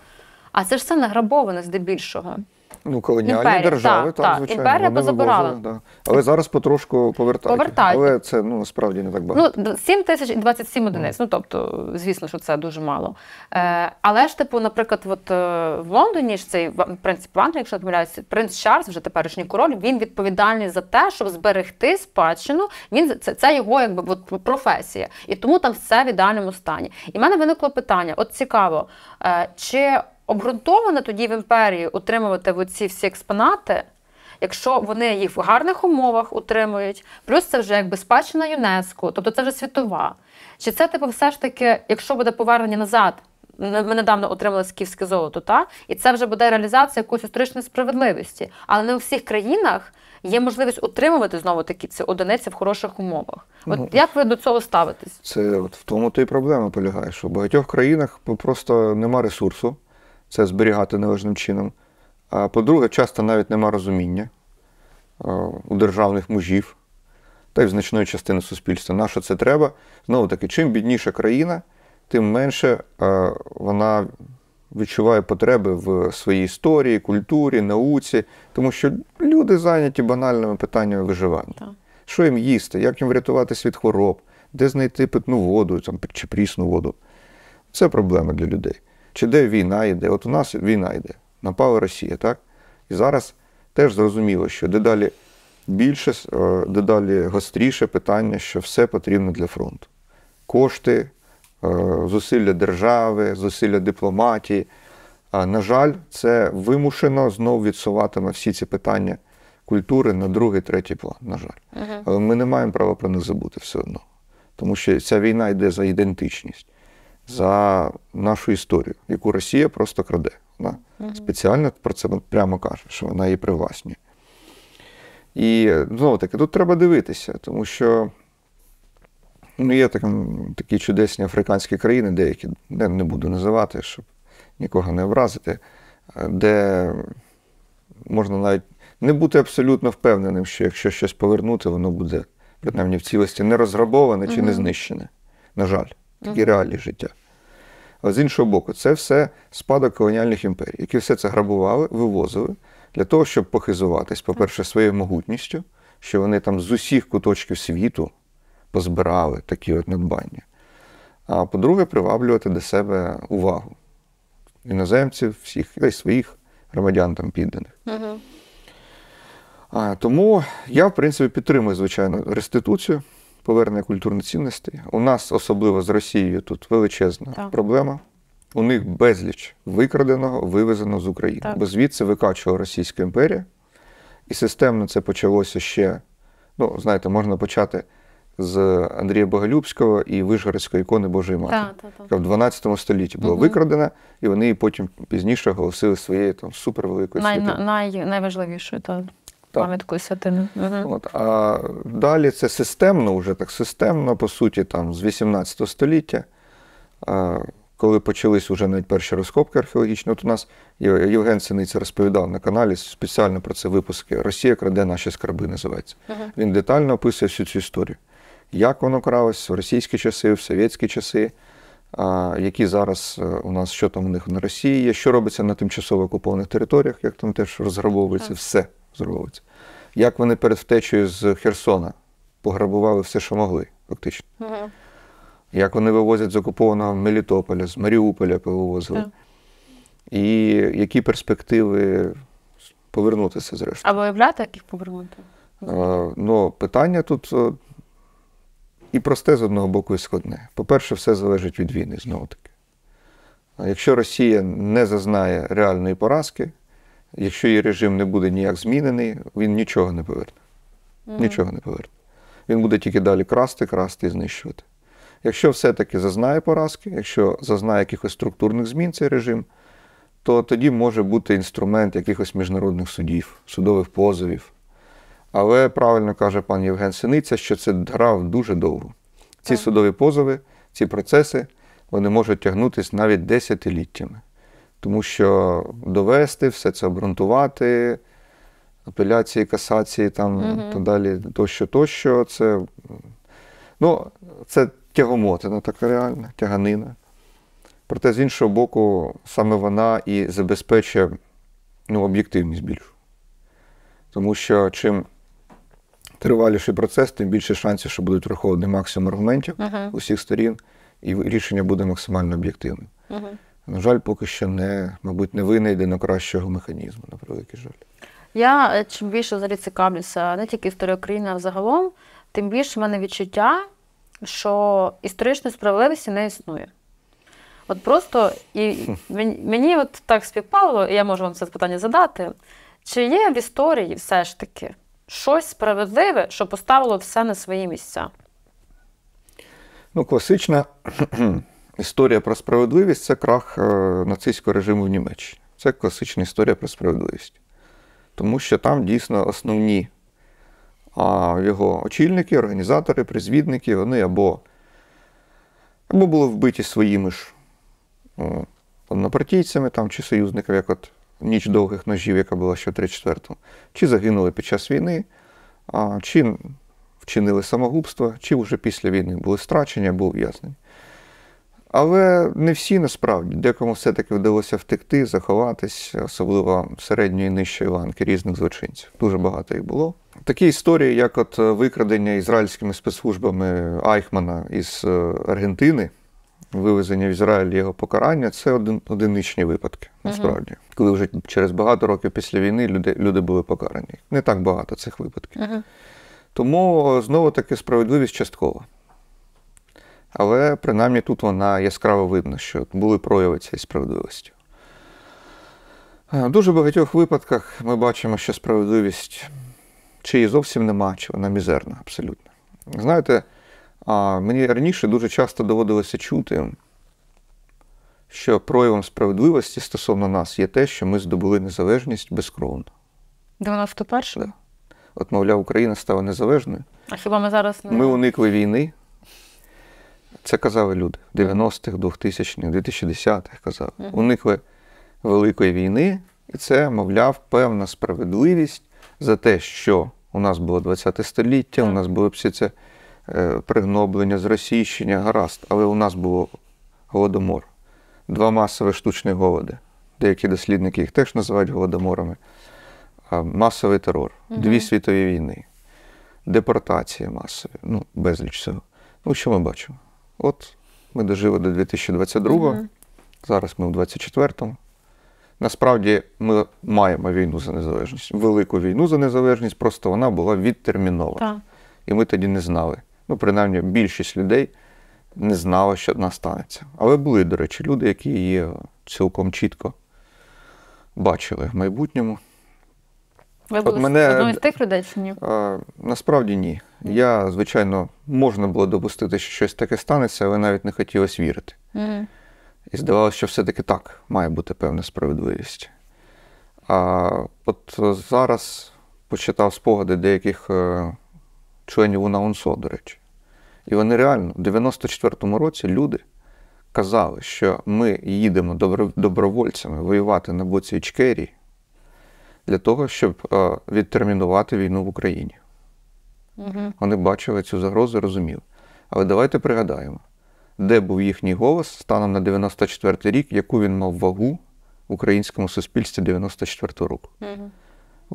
а це ж все награбоване здебільшого. Ну, колоніальні Імперія, держави, так, так, так звичайно. Імперія вони позабирала. Вивозили, да. Але зараз потрошку повертають. Повертають. Але це ну справді не так багато. Ну, 7 тисяч і 27 одиниць. Mm. Ну тобто, звісно, що це дуже мало. Е, Але ж, типу, наприклад, от е, в Лондоні ж цей принцип Англії, якщо відмовляється, принц Чарльз, вже теперішній король, він відповідальний за те, щоб зберегти спадщину. Він це це його якби от, професія. І тому там все в ідеальному стані. І в мене виникло питання: от цікаво, е, чи обґрунтовано тоді в імперії утримувати ці всі експонати, якщо вони їх в гарних умовах утримують, плюс це вже якби спадщина ЮНЕСКО, тобто це вже світова. Чи це типу, все ж таки, якщо буде повернення назад? Ми недавно отримали скіфське золото, та? і це вже буде реалізація якоїсь історичної справедливості. Але не у всіх країнах є можливість отримувати знову такі ці одиниці в хороших умовах. От ну, як ви до цього ставитесь? Це от в тому то і проблема полягає, що в багатьох країнах просто нема ресурсу це зберігати належним чином. А по-друге, часто навіть нема розуміння е, у державних мужів та й в значної частини суспільства. На що це треба? Знову таки, чим бідніша країна, тим менше е, вона відчуває потреби в своїй історії, культурі, науці, тому що люди зайняті банальними питаннями виживання. Що їм їсти, як їм врятуватися від хвороб, де знайти питну воду там, чи прісну воду. Це проблема для людей чи де війна йде. От у нас війна йде, напала Росія, так? І зараз теж зрозуміло, що дедалі більше, е, дедалі гостріше питання, що все потрібно для фронту. Кошти, е, зусилля держави, зусилля дипломатії. На жаль, це вимушено знову відсуватиме всі ці питання культури на другий, третій план, на жаль. Але ми не маємо права про них забути все одно. Тому що ця війна йде за ідентичність за нашу історію, яку Росія просто краде. Вона угу. спеціально про це прямо каже, що вона її привласнює. І знову таки, тут треба дивитися, тому що ну, є так, такі чудесні африканські країни, деякі де не буду називати, щоб нікого не образити, де можна навіть не бути абсолютно впевненим, що якщо щось повернути, воно буде принаймні в цілості не розграбоване чи не знищене. На жаль такі реалії життя. А з іншого боку, це все спадок колоніальних імперій, які все це грабували, вивозили для того, щоб похизуватись, по-перше, своєю могутністю, що вони там з усіх куточків світу позбирали такі от надбання. А по-друге, приваблювати до себе увагу іноземців, всіх, і своїх громадян там підданих. Угу. А, Тому я, в принципі, підтримую, звичайно, реституцію повернення культурних цінностей. У нас, особливо з Росією, тут величезна так. проблема. У них безліч викраденого, вивезено з України, так. бо звідси викачувала Російська імперія, і системно це почалося ще. Ну, знаєте, можна почати з Андрія Боголюбського і Вишгородської ікони Божої Мати, так, так, яка в 12 столітті була угу. викрадена, і вони її потім пізніше оголосили своєю там супервеликою Най, най, най, найважливішою, так пам'ятку святину. Угу. От, А далі це системно, вже так системно, по суті, там з 18 століття. Коли почались вже навіть перші розкопки археологічні, от у нас Євген Синиця розповідав на каналі спеціально про це випуски Росія краде наші скарби називається. Uh Він детально описує всю цю історію. Як воно кралось в російські часи, в совєтські часи, а, які зараз е, у нас, що там у них на Росії є, що робиться на тимчасово окупованих територіях, як там теж розграбовується uh все взорвалося. Як вони перед втечею з Херсона пограбували все, що могли, фактично. Угу. Як вони вивозять з окупованого Мелітополя, з Маріуполя вивозили? Угу. І які перспективи повернутися, зрештою. А виявляти, як їх повернути? ну, питання тут е, і просте з одного боку, і складне. По-перше, все залежить від війни, знову таки. Якщо Росія не зазнає реальної поразки, якщо її режим не буде ніяк змінений, він нічого не поверне. Mm -hmm. Нічого не поверне. Він буде тільки далі красти, красти і знищувати. Якщо все-таки зазнає поразки, якщо зазнає якихось структурних змін цей режим, то тоді може бути інструмент якихось міжнародних судів, судових позовів. Але правильно каже пан Євген Синиця, що це грав дуже довго. Ці так. судові позови, ці процеси, вони можуть тягнутися навіть десятиліттями. Тому що довести все це обґрунтувати, апеляції, касації, там mm та далі, тощо, тощо, це ну, це тягомотина, ну, така реальна, тяганина. Проте, з іншого боку, саме вона і забезпечує ну, об'єктивність більшу. Тому що чим триваліший процес, тим більше шансів, що будуть враховані максимум аргументів uh-huh. усіх сторін, і рішення буде максимально об'єктивним. Uh-huh. На жаль, поки що не, мабуть, не винайдено кращого механізму, на превеликий жаль. Я е, чим більше взагалі цікавлюся, не тільки історія України, а взагалом, тим більше в мене відчуття, що історичної справедливості не існує. От просто і мені от так співпало, і я можу вам це питання задати. Чи є в історії все ж таки щось справедливе, що поставило все на свої місця? Ну, класична історія про справедливість це крах е, нацистського режиму в Німеччині. Це класична історія про справедливість. Тому що там дійсно основні а його очільники, організатори, призвідники, вони або або були вбиті своїми ж е, однопартійцями там, чи союзниками, як от ніч довгих ножів, яка була ще в 34-му, чи загинули під час війни, а, чи вчинили самогубство, чи вже після війни були страчені або ув'язнені. Але не всі насправді декому все-таки вдалося втекти, заховатись, особливо середньої і нижчої ланки різних злочинців. Дуже багато їх було. Такі історії, як от е, викрадення ізраїльськими спецслужбами Айхмана із е, Аргентини, вивезення в Ізраїль його покарання, це один одиничні випадки. Насправді, uh-huh. коли вже через багато років після війни люди люди були покарані. Не так багато цих випадків. Uh-huh. Тому е, знову таки справедливість часткова. Але принаймні тут вона яскраво видно, що були прояви цієї справедливості. Е, в дуже багатьох випадках ми бачимо, що справедливість чи її зовсім нема, чи вона мізерна абсолютно. Знаєте, мені раніше дуже часто доводилося чути, що проявом справедливості стосовно нас є те, що ми здобули незалежність безкровно. 91-го? От, мовляв, Україна стала незалежною. А хіба ми зараз не... Ми уникли війни. Це казали люди 90-х, 2000-х, 2010-х казали. uh Уникли Великої війни, і це, мовляв, певна справедливість за те, що у нас було 20-те століття, uh у нас було все це е, пригноблення, зросійщення, гаразд, але у нас було голодомор, два масові штучні голоди. Деякі дослідники їх теж називають голодоморами. Масовий терор, uh дві світові війни, депортації масові, ну, безліч цього. Ну, що ми бачимо? От ми дожили до 2022, угу. зараз ми в 24-му. Насправді ми маємо війну за незалежність, велику війну за незалежність, просто вона була відтермінована. Так. І ми тоді не знали. Ну, принаймні, більшість людей не знала, що вона станеться. Але були, до речі, люди, які її цілком чітко бачили в майбутньому. Ви От були мене... одною з тих людей чи ні? А, Насправді ні. Я, звичайно, можна було допустити, що щось таке станеться, але навіть не хотілося вірити. Mm. І здавалося, що все-таки так має бути певна справедливість. А от зараз почитав спогади деяких е, членів УНАУНСО, до речі. І вони реально в 94-му році люди казали, що ми їдемо добровольцями воювати на боці Ічкерії, для того, щоб е, відтермінувати війну в Україні. Угу. Вони бачили цю загрозу, розуміли. Але давайте пригадаємо, де був їхній голос станом на 94-й рік, яку він мав вагу в українському суспільстві 94-го року. Угу.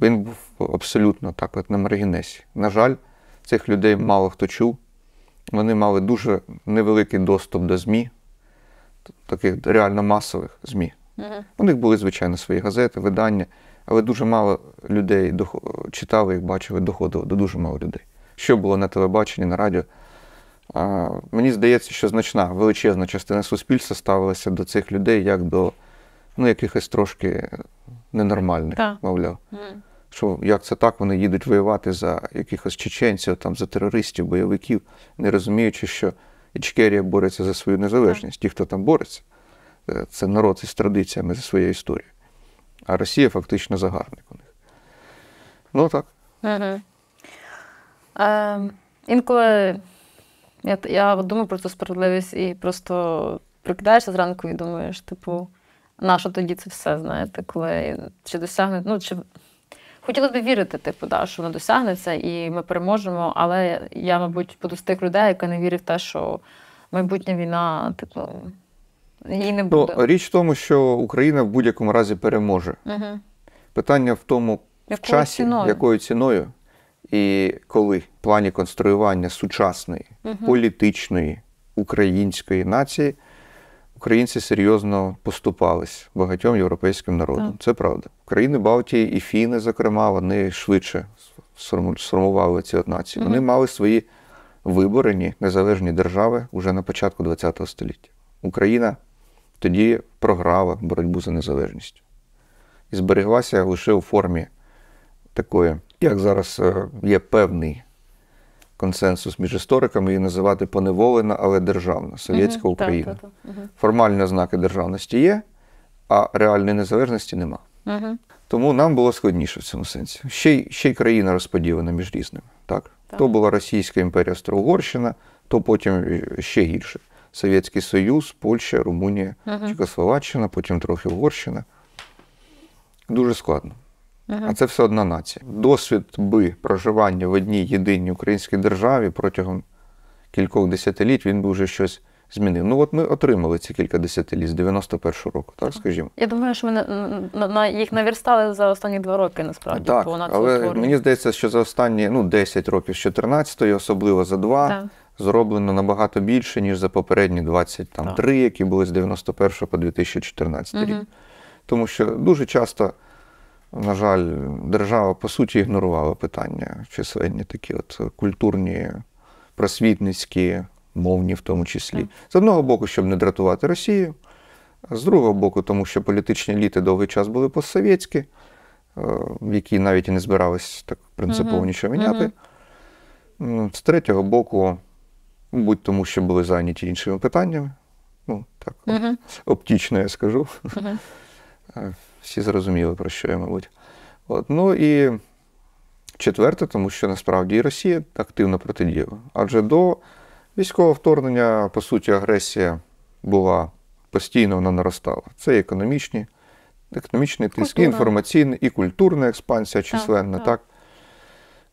Він був абсолютно так, от на маргінесі. На жаль, цих людей мало хто чув. Вони мали дуже невеликий доступ до ЗМІ, таких реально масових ЗМІ. Угу. У них були, звичайно, свої газети, видання але дуже мало людей читали їх, бачили, доходили до дуже мало людей. Що було на телебаченні, на радіо. А, Мені здається, що значна величезна частина суспільства ставилася до цих людей як до ну, якихось трошки ненормальних, так. мовляв. Mm. Що як це так, вони їдуть воювати за якихось чеченців, там, за терористів, бойовиків, не розуміючи, що Ічкерія бореться за свою незалежність. Так. Ті, хто там бореться, е, це народ із традиціями за своєю історією. А Росія фактично загарбник у них. Ну так. Е, інколи я я думаю про цю справедливість і просто прикидаєшся зранку і думаєш, типу, на тоді це все, знаєте, коли чи досягне, ну, чи хотілося б вірити, типу, да, що воно досягнеться і ми переможемо, але я, мабуть, буду з тих людей, яка не вірить в те, що майбутня війна, типу її не ну, буде. Ну, Річ в тому, що Україна в будь-якому разі переможе. Угу. Питання в тому, якою в часі, ціною? якою ціною, і коли в плані конструювання сучасної, угу. політичної української нації українці серйозно поступались багатьом європейським народам. Так. Це правда. Країни Балтії і Фіни, зокрема, вони швидше сформували ці нації. Угу. Вони мали свої виборені незалежні держави уже на початку ХХ століття. Україна тоді програла боротьбу за незалежність. І збереглася лише у формі такої, як зараз е, є певний консенсус між істориками її називати поневолена, але державна, совєтська Україна. Угу, так, так, угу. Формальні ознаки державності є, а реальної незалежності нема. Угу. Тому нам було складніше в цьому сенсі. Ще й ще й країна розподілена між різними. Так? так? То була Російська імперія Староугорщина, то потім е, ще гірше. Совєтський Союз, Польща, Румунія, угу. Чехословаччина, потім трохи Угорщина. Дуже складно. Угу. А це все одна нація. Досвід би проживання в одній єдиній українській державі протягом кількох десятиліть він би вже щось. Змінив. Ну от ми отримали ці кілька десятиліть з 91-го року, так скажімо. Я думаю, що ми на, на їх наверстали за останні два роки, насправді. Так, але мені здається, що за останні ну, 10 років з 14-ї, особливо за два, зроблено набагато більше, ніж за попередні 23, так. які були з 91 по 2014 угу. рік. Тому що дуже часто, на жаль, держава по суті ігнорувала питання численні такі от культурні, просвітницькі, мовні, в тому числі. Так. З одного боку, щоб не дратувати Росію. З другого боку, тому що політичні еліти довгий час були постсовєтські, е, які навіть і не збирались так принципово нічого міняти. Uh -huh. З третього боку, будь тому що були зайняті іншими питаннями. Ну, так, uh-huh. оптічно я скажу. Uh-huh. Всі зрозуміли, про що я, мабуть. От, Ну і четверте, тому що насправді і Росія активно протидіяла. Адже до військового вторгнення, по суті, агресія була постійно вона наростала. Це економічні, економічний тиск, інформаційний, і культурна експансія численна. так. так.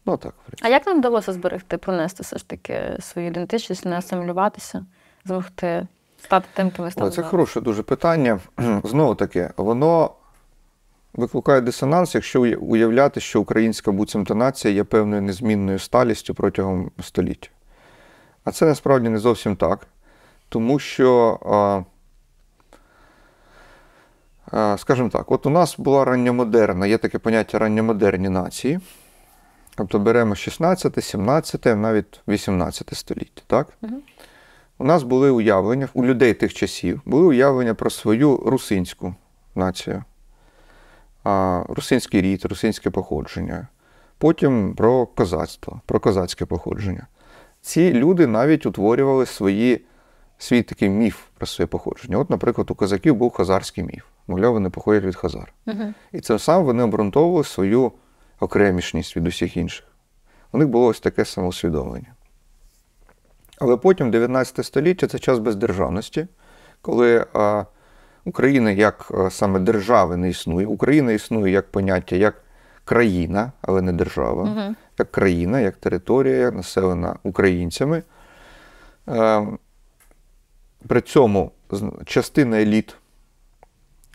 Ну так, в А як нам вдалося зберегти, пронести все ж таки свою ідентичність, не асимілюватися, змогти стати тим, ким ви стали? О, це хороше дуже питання. Знову таки, воно викликає дисонанс, якщо уявляти, що українська буцімто нація є певною незмінною сталістю протягом століття. А це насправді не зовсім так. Тому що, скажімо так, от у нас була ранньомодерна, є таке поняття ранньомодерні нації. Тобто беремо 16, 17, навіть 18 століття. Так? Угу. У нас були уявлення, у людей тих часів були уявлення про свою русинську націю, русинський рід, русинське походження, потім про козацтво, про козацьке походження. Ці люди навіть утворювали свої, свій такий міф про своє походження. От, наприклад, у козаків був хазарський міф. Мовляв, вони походять від хазар. Угу. І цим сам вони обґрунтовували свою окремішність від усіх інших. У них було ось таке самоусвідомлення. Але потім 19 століття це час бездержавності, коли Україна як саме держави не існує. Україна існує як поняття, як країна, але не держава, угу. як країна, як територія, населена українцями. При цьому частина еліт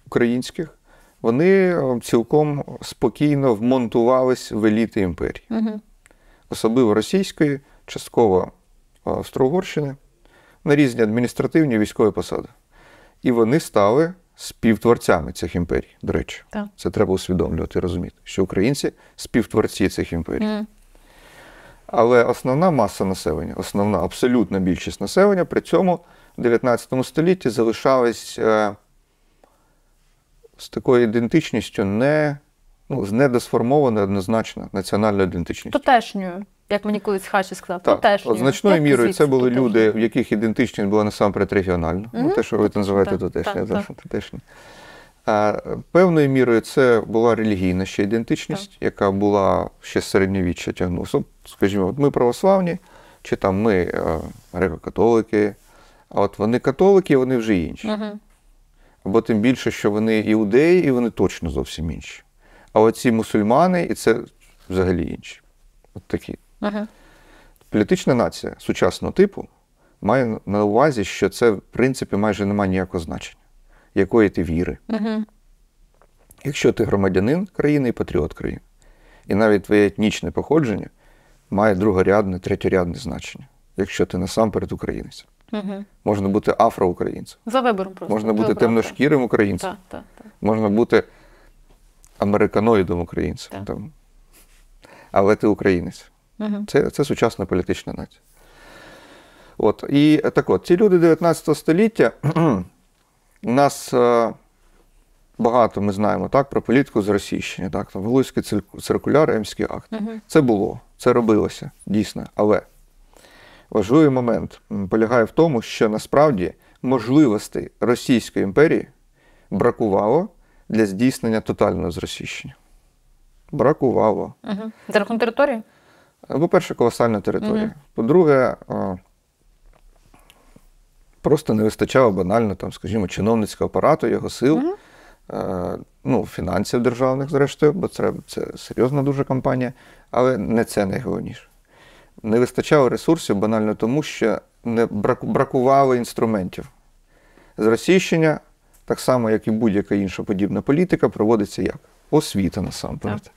українських вони е, цілком спокійно вмонтувались в еліти імперії, угу. особливо російської, частково е, Австро-Угорщини, на різні адміністративні військові посади. І вони стали співтворцями цих імперій, до речі. Так. Це треба усвідомлювати, і розуміти, що українці співтворці цих імперій. Угу. Але основна маса населення, основна абсолютна більшість населення при цьому в 19 столітті залишалась. Е, з такою ідентичністю не ну, з недосформованою однозначно національною ідентичністю. Тотешньою, як мені колись Хачі сказав, так. тотешньою. От значною як мірою це були тотешньою. люди, в яких ідентичність була насамперед регіональна. Mm -hmm. Ну, те, що ви називаєте тотешньою. Так, так. тотешня. А певною мірою це була релігійна ще ідентичність, так. яка була ще середньовіччя тягнулася. Скажімо, от ми православні, чи там ми е, греко-католики, а от вони католики, вони вже інші. Угу. Бо тим більше, що вони іудеї, і вони точно зовсім інші. А оці мусульмани, і це взагалі інші. От такі. Ага. Політична нація сучасного типу має на увазі, що це, в принципі, майже немає ніякого значення, якої ти віри. Ага. Якщо ти громадянин країни і патріот країни, і навіть твоє етнічне походження має другорядне, третьорядне значення, якщо ти насамперед українець. Угу. Можна бути афроукраїнцем. За вибором просто. Можна бути вибором, темношкірим українцем. Так, так, так. Можна бути американоїдом українцем. Так. Там. Але ти українець. Угу. Це це сучасна політична нація. От. І так от, ці люди 19 століття у нас е, багато ми знаємо так, про політику з Російщини. Так, там Волоський циркуляр, Емський акт. Угу. Це було, це робилося, дійсно. Але. Важливий момент полягає в тому, що насправді можливостей Російської імперії бракувало для здійснення тотального зросійщення. Бракувало. Угу. За рахунок території? По-перше, колосальна територія. Угу. По-друге, е, просто не вистачало банально, там, скажімо, чиновницького апарату, його сил, угу. ну, фінансів державних, зрештою, бо це, це серйозна дуже кампанія, але не це найголовніше не вистачало ресурсів банально тому, що не бракувало інструментів. Зросійщення, так само, як і будь-яка інша подібна політика, проводиться як? Освіта насамперед.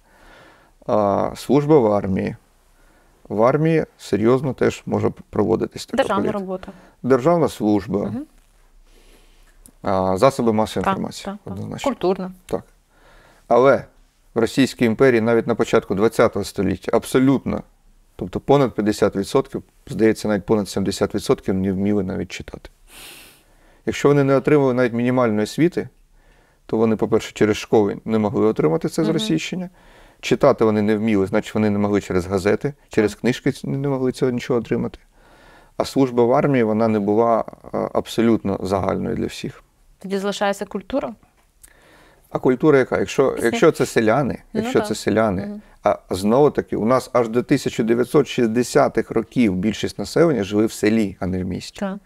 А, Служба в армії. В армії серйозно теж може проводитись така Державна політика. робота. Державна служба, угу. а, засоби масової так, інформації. Так, однозначно. Культурна. Так. Але в Російській імперії навіть на початку ХХ століття абсолютно Тобто понад 50%, здається, навіть понад 70% не вміли навіть читати. Якщо вони не отримали навіть мінімальної освіти, то вони, по-перше, через школи не могли отримати це зросійщення. Читати вони не вміли, значить вони не могли через газети, через книжки не могли цього нічого отримати. А служба в армії вона не була абсолютно загальною для всіх. Тоді залишається культура? А культура яка? Якщо якщо це селяни, ну якщо ну, це селяни, а знову таки у нас аж до 1960-х років більшість населення жили в селі, а не в місті. Так.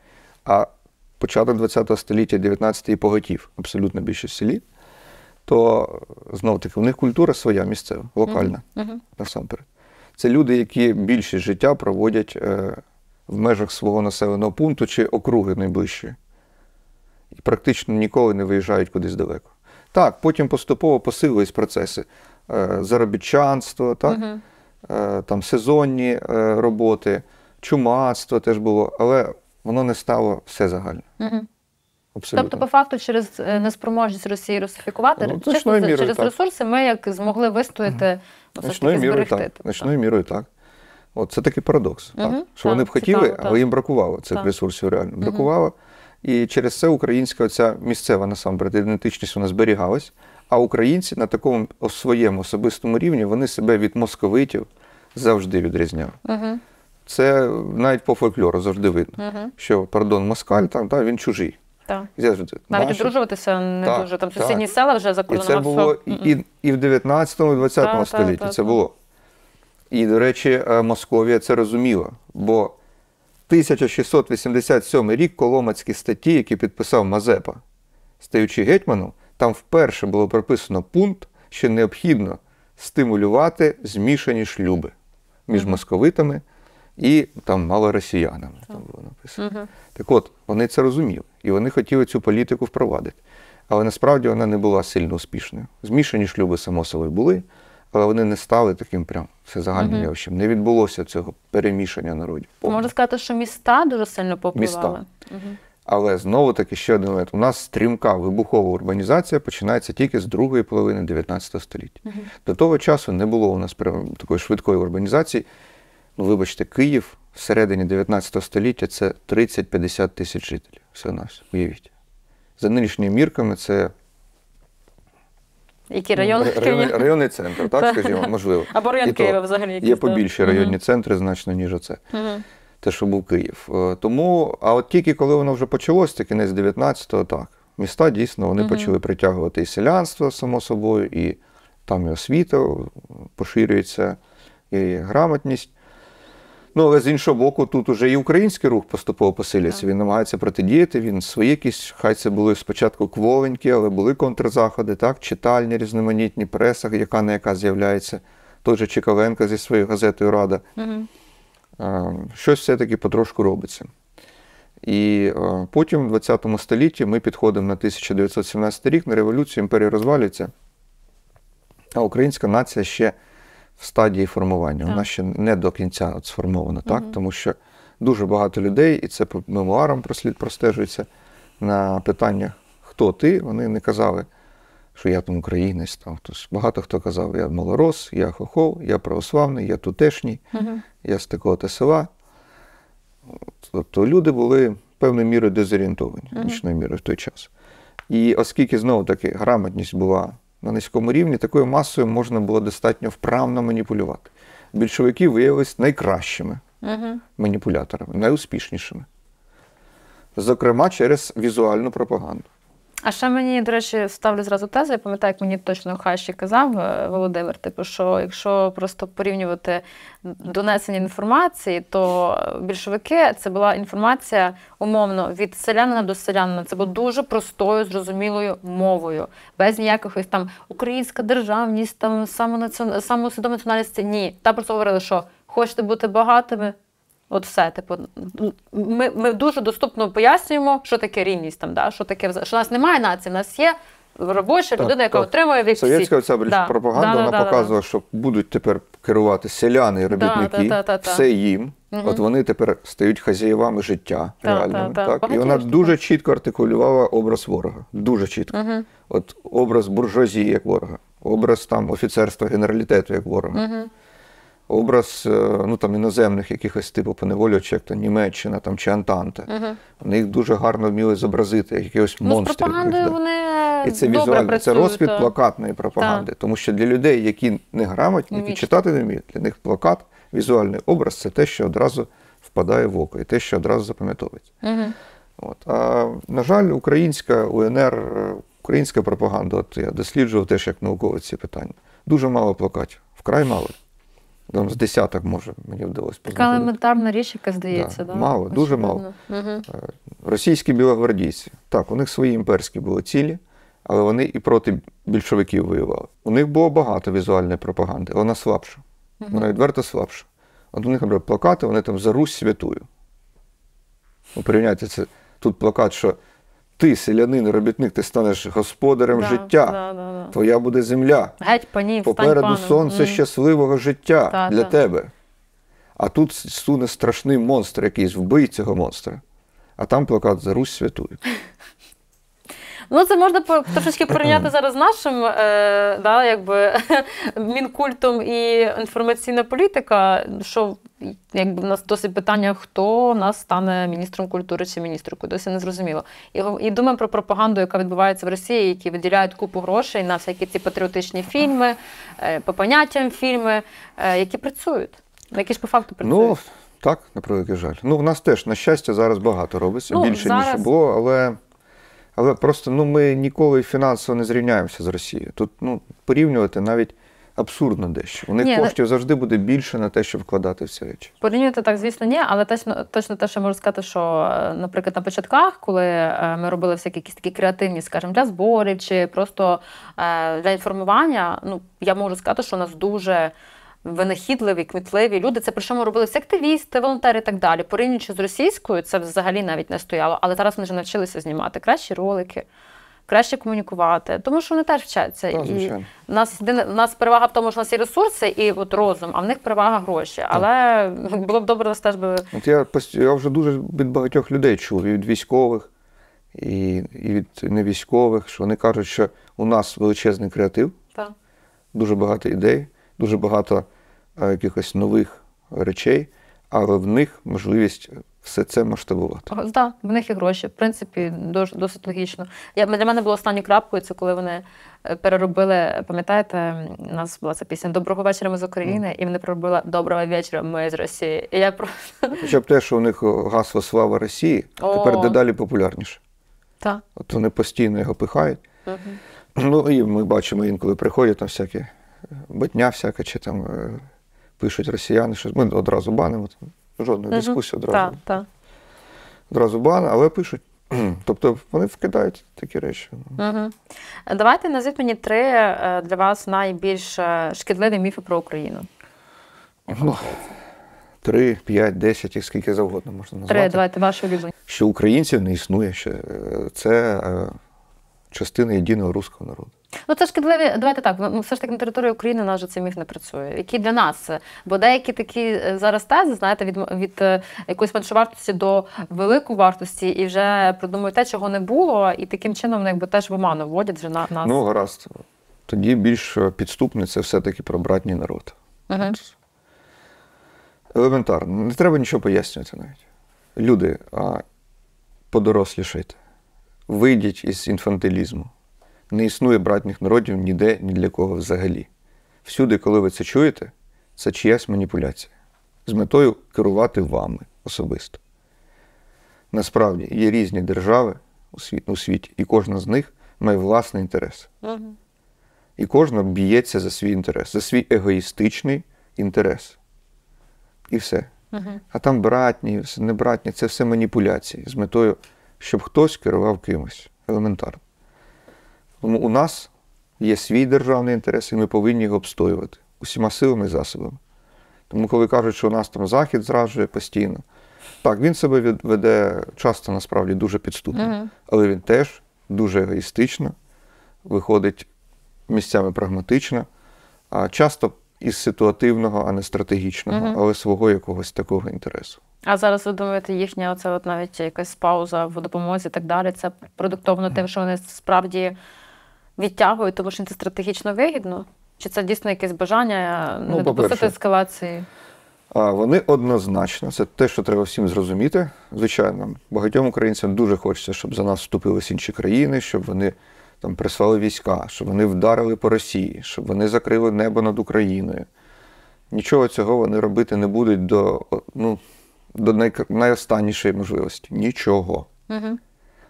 А початок ХХ століття, 19-й поготів, абсолютно більшість в селі, то знову таки у них культура своя місцева, локальна угу. насамперед. Це люди, які більшість життя проводять е, в межах свого населеного пункту чи округи найближчої. І практично ніколи не виїжджають кудись далеко. Так, потім поступово посилились процеси е, заробітчанства, так, угу. там сезонні е, роботи, чумацтво теж було, але воно не стало все загальне. Угу. Абсолютно. Тобто, по факту, через неспроможність Росії русифікувати, ну, чесно, мірою, через так. ресурси ми як змогли вистояти угу. все мірою, так. Тобто. Значною мірою так. От це такий парадокс, угу. так. що так, вони б хотіли, цікаво, але їм бракувало цих ресурсів реально. Бракувало. І через це українська оця місцева насамперед ідентичність вона зберігалась. А українці на такому своєму особистому рівні вони себе від московитів завжди відрізняли. Угу. Це навіть по фольклору завжди видно, угу. що пардон, москаль там та він чужий. Так. Завжди, Навіть наші... одружуватися не так, дуже. Там так. сусідні села вже законно. І Це було і, і в 19-му, і 20-му столітті. Це було. І, до речі, е, Московія це розуміла, бо 1687 рік Коломацькі статті, які підписав Мазепа. Стаючи гетьманом, там вперше було прописано пункт, що необхідно стимулювати змішані шлюби між московитами і там малоросіянами. Там було написано. Так от, вони це розуміли і вони хотіли цю політику впровадити. Але насправді вона не була сильно успішною. Змішані шлюби само собою були але вони не стали таким прям все загальним явищем. Не відбулося цього перемішання народів. Повне. Можна сказати, що міста дуже сильно попливали. Міста. Угу. Але знову таки ще один момент. У нас стрімка вибухова урбанізація починається тільки з другої половини 19 століття. Угу. До того часу не було у нас прям такої швидкої урбанізації. Ну, вибачте, Київ всередині середині 19 століття це 30-50 тисяч жителів. Все нас, уявіть. За нинішніми мірками це які райони? Районний, центр, так, скажімо, можливо. Або район І Києва то, взагалі якісь. Є побільші районні центри значно, ніж оце. Те, що був Київ. Е, тому, а от тільки коли воно вже почалося, це кінець 19-го, так. Міста дійсно вони почали притягувати і селянство, само собою, і там і освіта е, поширюється, і грамотність. Ну, але з іншого боку, тут уже і український рух поступово посилюється. Він намагається протидіяти. Він свої якісь, хай це були спочатку кволенькі, але були контрзаходи, так, читальні, різноманітні преса, яка не яка з'являється. Той же Чикаленко зі своєю газетою Рада. Угу. Щось все-таки потрошку робиться. І потім, в 20 столітті, ми підходимо на 1917 рік, на революцію імперія розвалюється, а українська нація ще в стадії формування. Так. Вона ще не до кінця от сформована, так? Угу. Тому що дуже багато людей, і це по мемуарам прослід простежується на питання, хто ти. Вони не казали, що я там українець. Там хтось багато хто казав, я малорос, я хохол, я православний, я тутешній, угу. я з такого то села. Тобто люди були певною мірою дезорієнтовані, значною мірою в той час. І оскільки знову таки грамотність була на низькому рівні, такою масою можна було достатньо вправно маніпулювати. Більшовики виявилися найкращими угу. маніпуляторами, найуспішнішими. Зокрема, через візуальну пропаганду. А ще мені, до речі, ставлю зразу тезу, я пам'ятаю, як мені точно хащі казав е, Володимир, типу, що якщо просто порівнювати донесення інформації, то більшовики це була інформація умовно від селянина до селянина. Це було дуже простою, зрозумілою мовою, без ніяких там українська державність, там самонаціон... самосвідома Ні, та просто говорили, що хочете бути багатими. От все, типу, ми ми дуже доступно пояснюємо, що таке рівність там, да, що таке що у нас немає нації, у нас є робоча людина, яка так. отримує всі. Совєтська ця да. пропаганда да, да, вона показувала, що будуть тепер керувати селяни і робітники, все їм. Угу. От вони тепер стають хазяєвами життя реальними. Так? І вона дуже чітко артикулювала образ ворога. Дуже чітко. Угу. От образ буржуазії як ворога, образ там офіцерства генералітету як ворога. Угу образ е, ну, там, іноземних якихось типу поневолювачів, як то Німеччина там, чи Антанта. Угу. Вони їх дуже гарно вміли зобразити, як якихось ну, монстрів. Да. Вони І це добре візуально, працює, це розквіт то... плакатної пропаганди. Та. Тому що для людей, які не грамотні, ну, які читати не вміють, для них плакат, візуальний образ це те, що одразу впадає в око, і те, що одразу запам'ятовується. Угу. От. А на жаль, українська УНР, українська пропаганда, от я досліджував теж як науковець ці питання. Дуже мало плакатів, вкрай мало там з десяток, може, мені вдалося Така елементарна річ, яка здається, да. Да? мало, Очевидно. дуже мало. Угу. Російські білогвардійці. Так, у них свої імперські були цілі, але вони і проти більшовиків воювали. У них було багато візуальної пропаганди, вона слабша. Угу. Вона відверто слабша. От у них, наприклад, плакати, вони там за Русь святую. Ну, Порівняйте це. Тут плакат, що ти селянин, робітник, ти станеш господарем да, життя. Да, да, да. Твоя буде земля. Геть панів, Попереду паном. сонце mm. щасливого життя да, для да. тебе. А тут суне страшний монстр, якийсь вбий цього монстра. А там плакат за Русь святую. Ну, це можна трошечки порівняти зараз з нашим е, да, якби, мінкультом і інформаційна політика, що якби в нас досить питання, хто нас стане міністром культури чи міністркою. Досі не зрозуміло. І і думаємо про пропаганду, яка відбувається в Росії, які виділяють купу грошей на всякі ці патріотичні фільми, е, по поняттям фільми, е, які працюють, ну, які ж по факту ну, працюють. Ну, так, на жаль. Ну, в нас теж, на щастя, зараз багато робиться, ну, більше, зараз... ніж було, але. Але просто ну, ми ніколи фінансово не зрівняємося з Росією. Тут ну, порівнювати навіть абсурдно дещо. У них ні, ну коштів завжди буде більше на те, щоб вкладати всі речі. Порівнювати так, звісно, ні, але точно точно те, що можу сказати, що, е, наприклад, на початках, коли е, ми робили всякі якісь такі креативні, скажімо, для зборів чи просто е, для інформування, ну я можу сказати, що у нас дуже винахідливі, кмітливі люди. Це при чому робилися активісти, волонтери і так далі. Порівнюючи з російською, це взагалі навіть не стояло, але зараз вони вже навчилися знімати кращі ролики. Краще комунікувати, тому що вони теж вчаться. Так, і в нас єдине в нас перевага в тому, що у нас є ресурси і от розум, а в них перевага гроші. Але було б добре нас теж би. От я я вже дуже від багатьох людей чув, і від військових, і і від невійськових, що вони кажуть, що у нас величезний креатив, так. дуже багато ідей, дуже багато якихось нових речей, але в них можливість. Все це масштабувати. Так, да, в них і гроші. В принципі, досить логічно. Я для мене було останньою крапкою. Це коли вони е, переробили, пам'ятаєте, у нас була ця пісня Доброго вечора ми з України, mm. і вони переробили Доброго вечора ми з Росії. І я просто ну, хоча б те, що у них е, гасло слава Росії, О. тепер дедалі популярніше. Так. От вони постійно його пихають. Угу. Ну і ми бачимо інколи приходять там всякі е, ботня, всяка чи там пишуть росіяни, що ми одразу банимо. Там, жодної угу. дискусії одразу. Так, так. Одразу бан, але пишуть. Тобто вони вкидають такі речі. Угу. Давайте назвіть мені три е, для вас найбільш е, шкідливі міфи про Україну. Ну, Три, п'ять, десять, їх скільки завгодно можна назвати. Три, давайте ваші улюблені. Що українців не існує, що е, це частина єдиного руського народу. Ну це шкідливі, давайте так. Ну все ж таки на території України нас же цей міф не працює. Який для нас? Бо деякі такі е, зараз тези, знаєте, від від е, якоїсь вартості до великої вартості і вже придумують те, чого не було, і таким чином якби теж в оману вводять вже на нас. Ну гаразд. Тоді більш е, підступне це все-таки про братній народ. Угу. Елементарно, не треба нічого пояснювати навіть. Люди, а подорослішайте. Вийдіть із інфантилізму. Не існує братніх народів ніде ні для кого взагалі. Всюди, коли ви це чуєте, це чиясь маніпуляція з метою керувати вами особисто. Насправді є різні держави у світі, у світі і кожна з них має власний інтерес. І кожна б'ється за свій інтерес, за свій егоїстичний інтерес. І все. Угу. А там братні, не братні це все маніпуляції з метою, щоб хтось керував кимось. Елементарно. Тому у нас є свій державний інтерес, і ми повинні його обстоювати усіма силами і засобами. Тому, коли кажуть, що у нас там Захід зраджує постійно, так, він себе веде часто насправді дуже підступно, uh але він теж дуже егоїстично, виходить місцями прагматично, а часто із ситуативного, а не стратегічного, uh але свого якогось такого інтересу. А зараз ви думаєте, їхня оце от навіть якась пауза в допомозі і так далі. Це продуктовно тим, що вони справді відтягують, тому що це стратегічно вигідно? Чи це дійсно якесь бажання е, ну, не допустити ескалації? А вони однозначно, це те, що треба всім зрозуміти. Звичайно, багатьом українцям дуже хочеться, щоб за нас вступились інші країни, щоб вони там прислали війська, щоб вони вдарили по Росії, щоб вони закрили небо над Україною. Нічого цього вони робити не будуть до ну, до най... найостаннішої можливості. Нічого. Угу.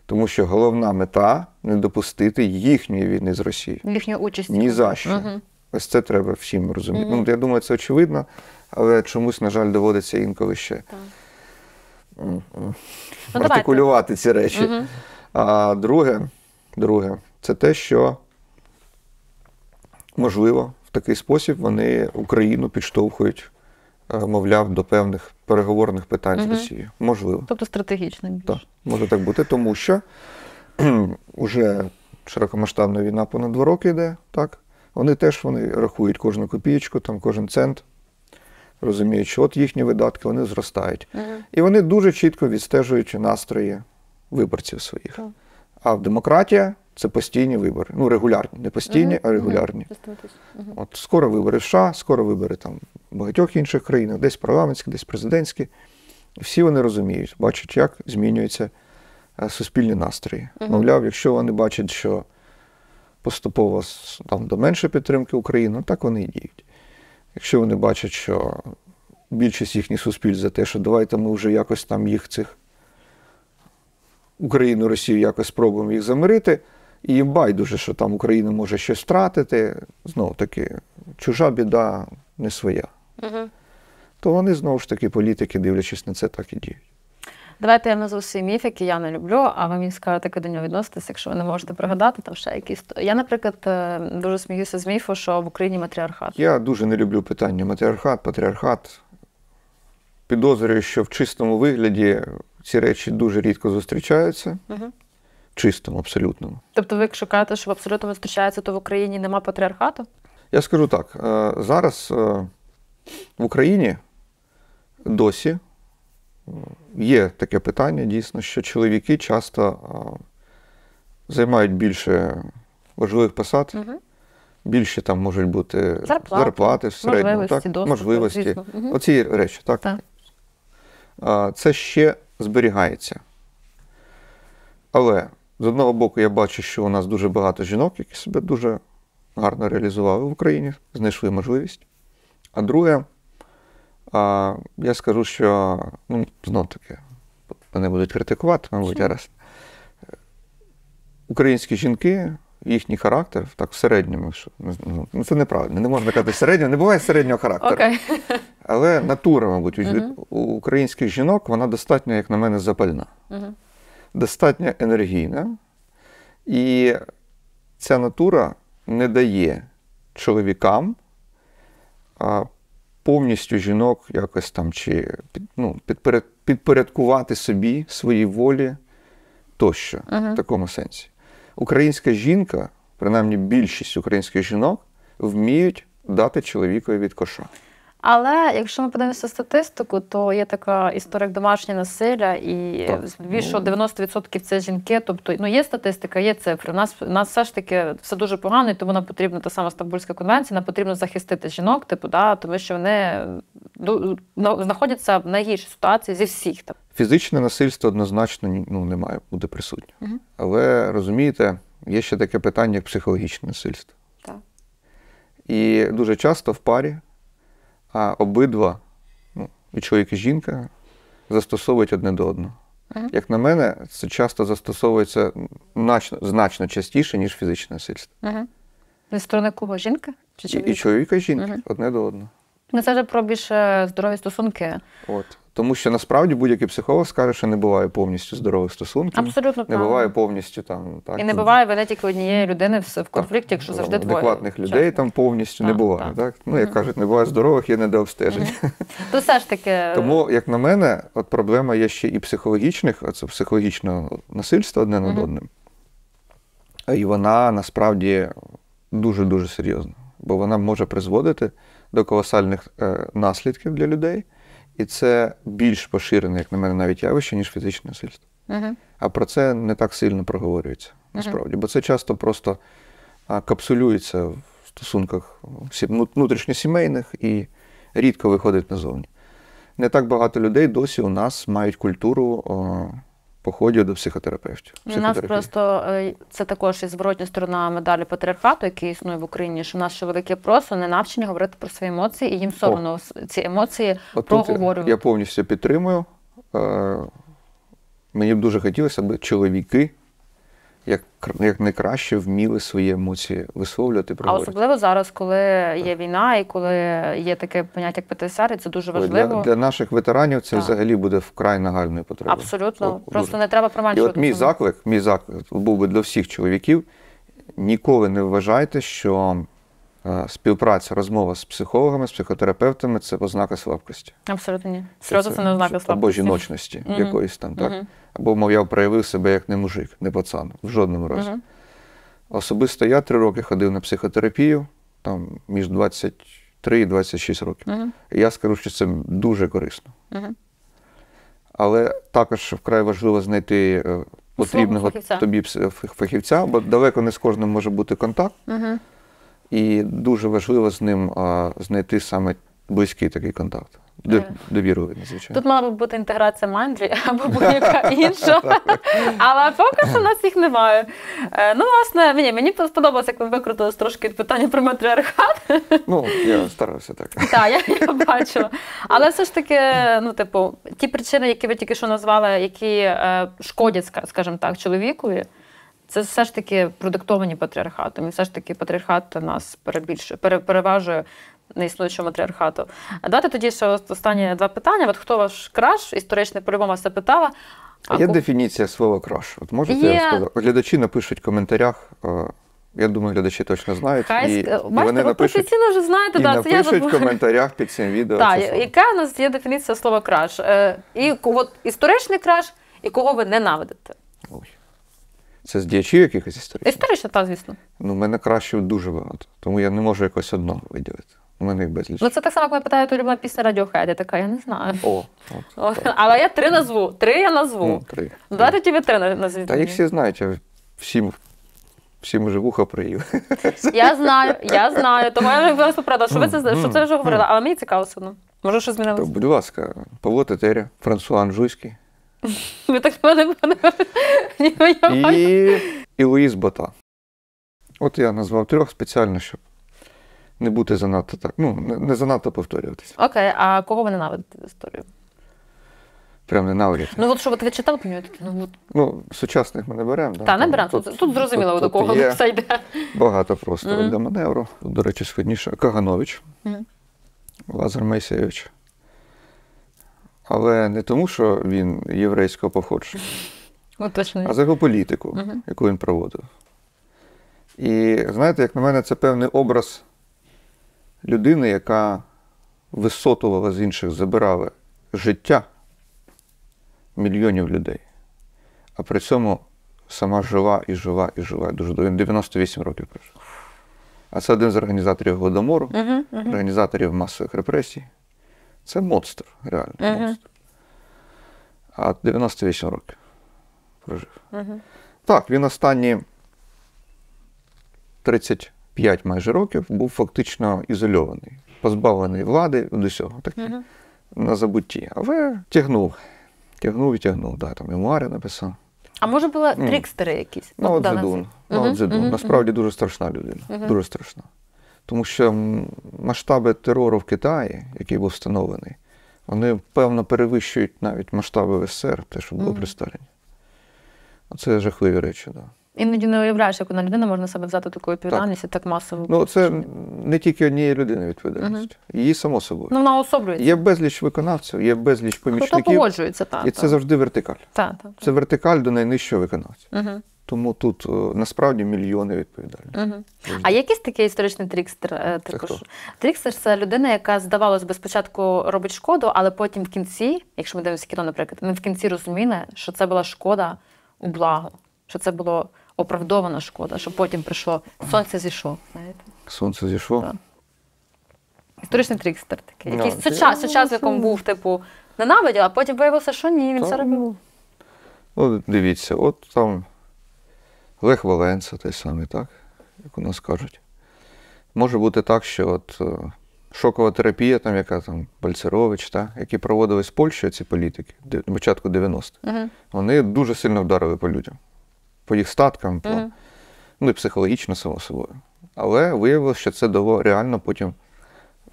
Тому що головна мета не допустити їхньої війни з Росією. Їхньої участі. Ні за що. Угу. Ось це треба всім розуміти. Угу. Ну, Я думаю, це очевидно, але чомусь, на жаль, доводиться інколи ще так. Ну, артикулювати ці речі. Угу. А друге, друге, це те, що можливо в такий спосіб вони Україну підштовхують. Е, мовляв, до певних переговорних питань угу. з Росією. Можливо. Тобто стратегічно. Так, може так бути, тому що уже широкомасштабна війна понад два роки йде, так? Вони теж вони рахують кожну копійку, там кожен цент. Розуміють, що от їхні видатки вони зростають. Uh І вони дуже чітко відстежують настрої виборців своїх. Uh А в демократія це постійні вибори. Ну, регулярні, не постійні, uh а регулярні. От скоро вибори в США, скоро вибори там в багатьох інших країнах, десь парламентські, десь президентські. Всі вони розуміють, бачать, як змінюється. Е, суспільні настрої. Uh-huh. Мовляв, якщо вони бачать, що поступово там до меншої підтримки України, ну, так вони і діють. Якщо вони бачать, що більшість їхніх суспільств за те, що давайте ми вже якось там їх цих Україну, Росію якось спробуємо їх замирити, і їм байдуже, що там Україна може щось втратити, знову таки, чужа біда не своя. uh То вони знову ж таки політики, дивлячись на це, так і діють давайте я назву свій міф, який я не люблю, а ви мені скажете, як до нього відноситесь, якщо ви не можете пригадати, там ще якісь. Я, наприклад, е, дуже сміюся з міфу, що в Україні матріархат. Я дуже не люблю питання матріархат, патріархат. Підозрюю, що в чистому вигляді ці речі дуже рідко зустрічаються. Угу. В чистому, абсолютному. Тобто, ви шукаєте, що в абсолютному зустрічається, то в Україні нема патріархату? Я скажу так: е, зараз е, в Україні досі є таке питання дійсно, що чоловіки часто займають більше важливих посад, угу. більше там можуть бути зарплати, зарплати в середньому, можливості, так, доступу, можливості. Угу. Оці речі, так? так. Це ще зберігається. Але з одного боку, я бачу, що у нас дуже багато жінок, які себе дуже гарно реалізували в Україні, знайшли можливість. А друге, а, Я скажу, що ну, знов таки, мене будуть критикувати, мабуть, зараз. Українські жінки, їхній характер, так в середньому, що ну, ну, це неправильно, не можна казати середнього, не буває середнього характеру. Okay. Але натура, мабуть, uh -huh. у українських жінок вона достатньо, як на мене, запальна, uh -huh. достатньо енергійна. І ця натура не дає чоловікам повністю жінок якось там чи ну, підпорядкувати собі свої волі тощо uh-huh. в такому сенсі. Українська жінка, принаймні більшість українських жінок, вміють дати чоловікові від коша. Але якщо ми подивимося статистику, то є така історія домашнього насилля, і більше ну. 90% це жінки. Тобто, ну є статистика, є цифри. У нас у нас все ж таки все дуже погано, і тому нам потрібна та сама Стамбульська конвенція, нам потрібно захистити жінок, типу, да, тому що вони ну, ну, знаходяться в найгіршій ситуації зі всіх. Там. Фізичне насильство однозначно ну, не має бути присутнє. Угу. Але розумієте, є ще таке питання, як психологічне насильство. Так. І дуже часто в парі а обидва, ну, і чоловік і жінка, застосовують одне до одного. Ага. Як на мене, це часто застосовується значно значно частіше, ніж фізичне насильство. Ага. З сторони кого жінка? Чи чоловіка? І чоловіка і жінки ага. одне до одного. Ну, це вже про більше здорові стосунки. От. Тому що насправді будь-який психолог скаже, що не буває повністю здорових стосунків. Абсолютно не правильно. буває повністю там так і не буває веде тільки однієї людини в конфлікті, так, якщо ну, завжди двоє. адекватних людей Часно. там повністю так, не буває. Так, так? ну як кажуть, не буває здорових, є недообстежень. То все ж таки, е, тому як на мене, от проблема є ще і психологічних, а це психологічного насильства одне над одним, і вона насправді дуже дуже серйозна, бо вона може призводити до колосальних е, наслідків для людей, і це більш поширене, як на мене, навіть явище, ніж фізичне насильство. Uh-huh. А про це не так сильно проговорюється насправді, uh-huh. бо це часто просто капсулюється в стосунках ну, внутрішньосімейних і рідко виходить назовні. Не так багато людей досі у нас мають культуру походів до психотерапевтів. Ну, у нас просто е, це також і зворотня сторона медалі патріархату, який існує в Україні. що в нас ще велике просто не навчені говорити про свої емоції, і їм соромно ці емоції От проговорювати. я повністю підтримую. Е, мені б дуже хотілося, аби чоловіки як як найкраще вміли свої емоції висловлювати про особливо зараз, коли є війна і коли є таке поняття як ПТСР, це дуже важливо для, для наших ветеранів. Це так. взагалі буде вкрай нагальною потребою. Абсолютно, О, просто дуже. не треба проманчувати. І От мій заклик, мій заклик був би для всіх чоловіків. Ніколи не вважайте, що співпраця, розмова з психологами, з психотерапевтами це ознака слабкості. Абсолютно ні. Сразу це, це не ознака слабкості. Або жіночності mm -hmm. якоїсь там, так? Mm -hmm. Або, мовляв, проявив себе як не мужик, не пацан, в жодному разі. Mm -hmm. Особисто я три роки ходив на психотерапію, там між 23 і 26 років. І я скажу, що це дуже корисно. Але також вкрай важливо знайти. Е, потрібного фахівця. тобі фахівця, бо далеко не з кожним може бути контакт. Угу. І дуже важливо з ним а, знайти саме близький такий контакт. Е. Довірливий, звичайно. Тут мала б бути інтеграція мандрі або будь-яка інша. Але поки у нас їх немає. Е, ну, власне, мені мені сподобалося, як ви викрутили трошки питання про матріархат. Ну, я стараюся так. Так, я я бачу. Але все ж таки, ну, типу, ті причини, які ви тільки що назвали, які е, шкодять, скажімо так, чоловікові це все ж таки продиктовані патріархатом. І все ж таки патріархат нас перебільшує, переважує неіснуючого матріархату. Давайте тоді ще останні два питання. От хто ваш краш? Історичний по-любому вас запитала. А є ку... дефініція слова краш? От можете є... сказати? Глядачі напишуть в коментарях. Е, я думаю, глядачі точно знають. Хай і бачите, вони ви професійно вже знаєте, і да, це я в коментарях під цим відео. Так, яка у нас є дефініція слова краш? Е, і от історичний краш, і кого ви ненавидите? Це з діячів якихось історичних? Історично, так, звісно. Ну, в мене краще дуже багато, тому я не можу якось одного виділити. У мене їх безліч. Ну, це так само, як питають улюблена пісня Radiohead. Я така, я не знаю. О, от, Але я три назву. Три я назву. Ну, три. Дайте ну, тобі три назвіть. Та їх всі знають, я всім всім вже вуха приїв. Я знаю, я знаю. Тому я вас попередила, що ви це що це вже говорила, але мені цікаво все одно. Може, що змінилося? Будь ласка, Павло Тетеря, Франсуа Анжуйський. Ви так мене І і Луїс Бота. От я назвав трьох спеціально, щоб не бути занадто так. Ну, не занадто повторюватись. Окей, а кого ви ненавидите в історію? Прям ненавидіти. Ну, от що ви таке читали про нього? Ну, от... ну, сучасних ми не беремо. Да, Та, не беремо. Тут, тут, тут зрозуміло, тут, до кого є все йде. Багато просто mm-hmm. для маневру. До речі, сходніше. Каганович, mm-hmm. Лазар Майсевич. Але не тому, що він єврейського походження, а за його політику, яку він проводив. І знаєте, як на мене, це певний образ людини, яка висотувала з інших, забирала життя мільйонів людей, а при цьому сама жила і жила і жила. Дуже Він 98 років прожив. А це один з організаторів Голодомору, організаторів масових репресій. Це монстр, реально. Uh-huh. монстр. А 98 років прожив. Uh-huh. Так, він останні 35 майже років був фактично ізольований, позбавлений влади до всього. Uh-huh. На забутті. Але тягнув. Тягнув і тягнув. Да, там мемуари написав. А може були трикстери якісь? Ну, от Дзедун. Ну, Дзедун. Насправді дуже страшна людина. Дуже страшна. Тому що масштаби терору в Китаї, який був встановлений, вони певно перевищують навіть масштаби в СССР, те, що було mm-hmm. при Сталіні. Це жахливі речі, так. Іноді не уявляєш, як одна людина можна себе взяти таку відповідальність так. і так масово. Ну, це не тільки однієї людини відповідальність. Угу. Її само собою. Ну, вона особлюється. Є безліч виконавців, є безліч помічників. Хто погоджується, так. І та, це завжди вертикаль. Так, так. Це вертикаль до найнижчого виконавця. Угу. Тому тут е, насправді мільйони відповідальних. Угу. А якийсь такий історичний трікстер е, також? Це Трікстер це людина, яка, здавалось би, спочатку робить шкоду, але потім в кінці, якщо ми дивимося кіно, наприклад, ми в кінці розуміли, що це була шкода у благо, що це було оправдована шкода, що потім прийшло сонце зійшло. знаєте? Сонце зійшло? Так. Історичний трікстер такий. Якийсь Якийсь ну, суча, сучасником ну, був, типу, ненавидів, а потім виявилося, що ні, він це робив. Ну, от дивіться, от там. Лех Валенса той самий, так, як у нас кажуть. Може бути так, що от е, шокова терапія, там, яка там Бальцерович, та, які проводились в Польщі ці політики на початку 90-х, угу. вони дуже сильно вдарили по людям, по їх статкам, по, ну і психологічно само собою. Але виявилося, що це дало реально потім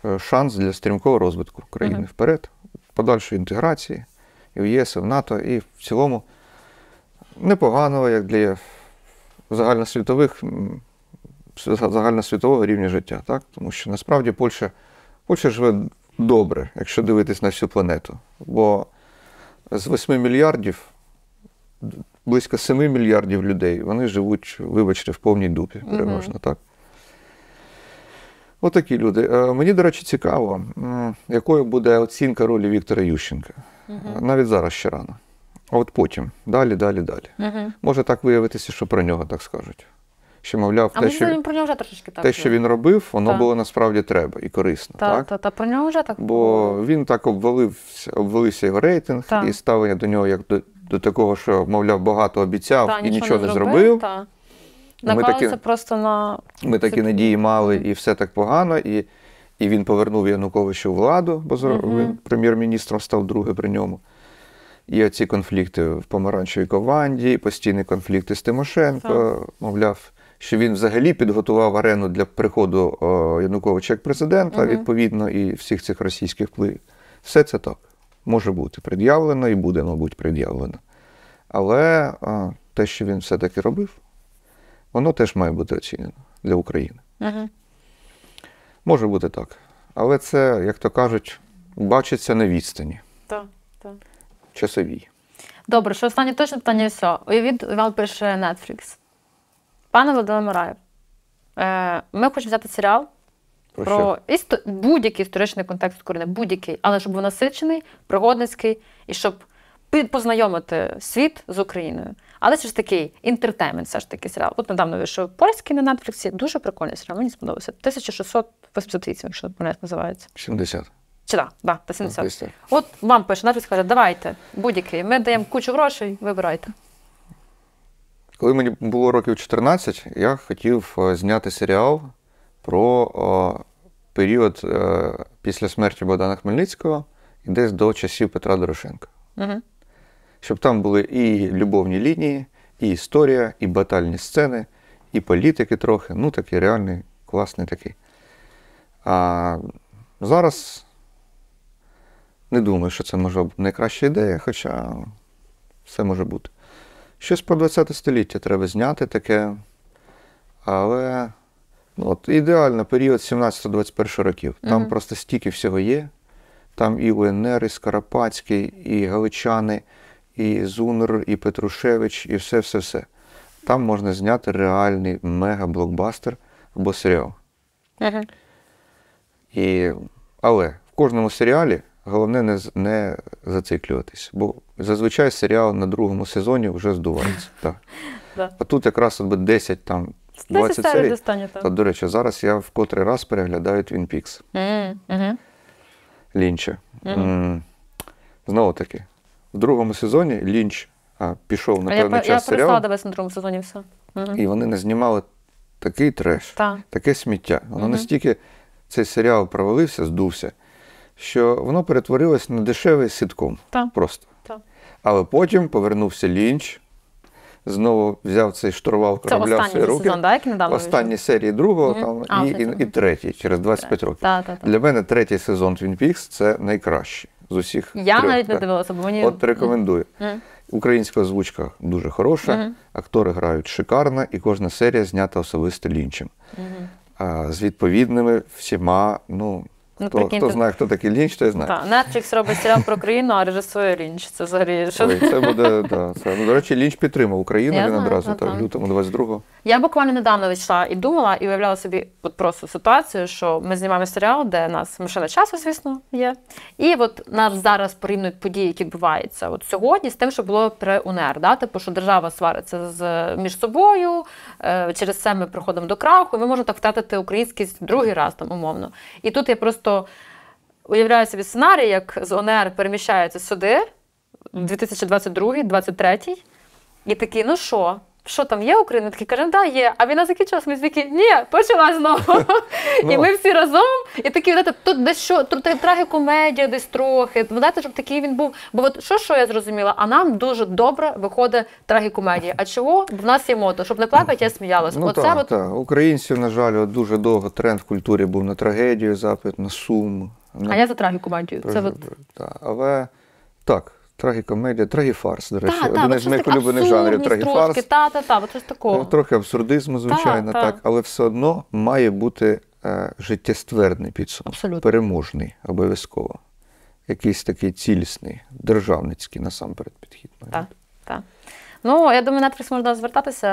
е, шанс для стрімкого розвитку країни угу. вперед, подальшої інтеграції і в ЄС, і в НАТО, і в цілому непоганого як для загальносвітових, загальносвітового рівня життя. так? Тому що насправді Польща Польща живе добре, якщо дивитись на всю планету. Бо з 8 мільярдів близько 7 мільярдів людей вони живуть, вибачте, в повній дупі, переможно, так? Отакі От люди. Е, мені, до речі, цікаво, якою буде оцінка ролі Віктора Ющенка. Навіть зараз ще рано. А от потім, далі, далі, далі. Угу. Може так виявитися, що про нього так скажуть. Що, мовляв, а те, що він про нього вже трошечки так. Те, що він робив, воно та. було насправді треба і корисно. Та, так? Та, та про нього вже так. Бо він так обвалився, обвалився його рейтинг, та. і ставлення до нього як до до такого, що, мовляв, багато обіцяв та, і нічого, нічого не зробив. зробив. Та. Ми такі, просто на... ми такі надії мали, і все так погано, і і він повернув Януковичу владу, бо угу. прем'єр-міністром став другий при ньому. І оці конфлікти в помаранчевій команді, постійні конфлікти з Тимошенко, так. мовляв, що він взагалі підготував арену для приходу о, е, Януковича як президента, угу. відповідно, і всіх цих російських впливів. Все це так може бути пред'явлено і буде, мабуть, пред'явлено. Але о, е, те, що він все-таки робив, воно теж має бути оцінено для України. Угу. Може бути так. Але це, як то кажуть, бачиться на відстані. Так, так часовій. Добре, що останнє точне питання і все. Уявіть, Іван пише Netflix. Пане Володимире е, ми хочемо взяти серіал про, про істо... будь-який історичний контекст України, будь-який, але щоб був насичений, пригодницький і щоб познайомити світ з Україною. Але це ж такий інтертеймент, все ж таки серіал. От недавно вийшов польський на Netflix, дуже прикольний серіал, мені сподобався. 1600 1688, якщо не називається. 70. Чи так, да, та 70. От вам пише, напис каже, давайте, будь-який, ми даємо кучу грошей, вибирайте. Коли мені було років 14, я хотів е, зняти серіал про о, період о, е, після смерті Богдана Хмельницького і десь до часів Петра Дорошенка. Угу. Щоб там були і любовні лінії, і історія, і батальні сцени, і політики трохи. Ну, такий реальний, класний такий. А зараз. Не думаю, що це може бути найкраща ідея, хоча все може бути. Щось про 20 століття треба зняти таке. Але ну, от, ідеально період 17-21 років. Там угу. просто стільки всього є. Там і УНР, і Скарапацький, і Галичани, і Зунер, і Петрушевич, і все-все-все. Там можна зняти реальний мега-блокбастер або серіал. Угу. І... Але в кожному серіалі. Головне не не зациклюватись, бо зазвичай серіал на другому сезоні вже здувається. Так. А тут якраз 10 там 20 серій. Та, до речі, зараз я в котрий раз переглядаю Twin Peaks. mm Лінча. Знову таки, в другому сезоні Лінч а, пішов на певний я, час. Я серіал, на другому сезоні все. mm І вони не знімали такий треш, Та. таке сміття. Воно настільки цей серіал провалився, здувся що воно перетворилось на дешевий сітком. так Просто. Та. Але потім повернувся лінч, знову взяв цей штурвал корабля в свої руки. Сезон, да, як недавно Останні серії другого mm -hmm. там, а, і, і і, третій, через 25 років. Та, та, та. Для мене третій сезон Twin Peaks – це найкращий з усіх. Я трьох, навіть не дивилася, бо мені. От рекомендую. Mm -hmm. Українська озвучка дуже хороша, mm -hmm. актори грають шикарно, і кожна серія знята особисто лінчем. А, З відповідними всіма, ну Ну, хто хто знає, хто такий лінч, той знає. Та, Netflix робить серіал про країну, а режисує Лінч. Це взагалі що. Ой, це буде, да, це. Ну, до речі, Лінч підтримав Україну, Я він знаю, одразу, так, в лютому 22-го. Я буквально недавно вийшла і думала, і уявляла собі от просто ситуацію, що ми знімаємо серіал, де нас машина часу, звісно, є. І от нас зараз порівнюють події, які відбуваються от сьогодні, з тим, що було при УНР. Да? Типу, що держава свариться з, між собою, е, через це ми приходимо до краху, і ми можемо так втратити українськість другий раз там умовно. І тут я просто просто уявляю собі сценарій, як з ОНР переміщається сюди, 2022 2023 і такий, ну що? що там є Україна? Такі каже, «Ну да, є. А війна закінчилась, ми звідки ні, почала знову. І ну. ми всі разом. І такі знаєте, тут дещо, що, тут трагікомедія десь трохи. Ну, знаєте, щоб такий він був. Бо от що, що я зрозуміла, а нам дуже добре виходить трагікомедія. А чого? в нас є мото, щоб не плакати, я сміялась. Ну, так, от... так. Українців, на жаль, от дуже довго тренд в культурі був на трагедію, запит, на сум. На... А я за трагікомедію. Це от... Але так. Трагікомедія, трагіфарс, до речі, та, один з із моїх улюблених жанрів трагіфарс. Та, та, та, щось такого. Ну, трохи абсурдизму, звичайно, та, так, але все одно має бути е, життєстверний підсумок, Абсолютно. переможний, обов'язково. Якийсь такий цілісний, державницький насамперед підхід. Так, так. Ну я до на Netflix можна звертатися.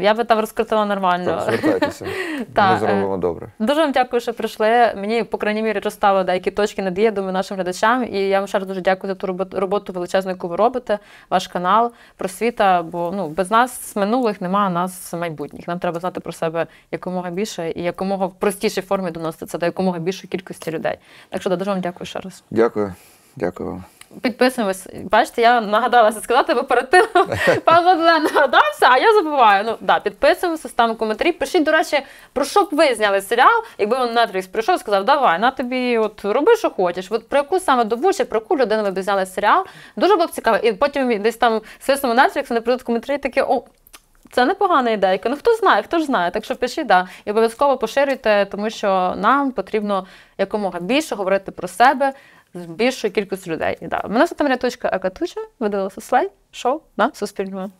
Я би там розкрутила нормально. Так, Звертайтеся. Ми е, зробимо добре. Дуже вам дякую, що прийшли. Мені, по крайній мірі, розставили деякі точки надії, думаю, нашим глядачам. І я вам ще раз дуже дякую за ту роботу величезну, яку ви робите, ваш канал, просвіта. Бо ну без нас з минулих немає нас майбутніх. Нам треба знати про себе якомога більше і якомога в простішій формі доносити це до якомога більшої кількості людей. Так що да, дуже вам дякую ще раз. Дякую, дякую вам підписуємось. Бачите, я нагадалася сказати, бо перед тим Павло нагадався, а я забуваю. Ну да, підписуємося, ставимо коментарі. Пишіть, до речі, про що б ви зняли серіал, якби вам Netflix прийшов і сказав, давай, на тобі, от роби, що хочеш. От про яку саме добу чи про яку людину ви б зняли серіал. Дуже було б цікаво. І потім десь там свиснемо Netflix, вони прийдуть коментарі такі, о. Це непогана ідейка. Ну хто знає, хто ж знає. Так що пишіть, да. І обов'язково поширюйте, тому що нам потрібно якомога більше говорити про себе, з більшою кількістю людей. І, да. Мене там ряточка Акатуча видала слайд, шоу на Суспільному.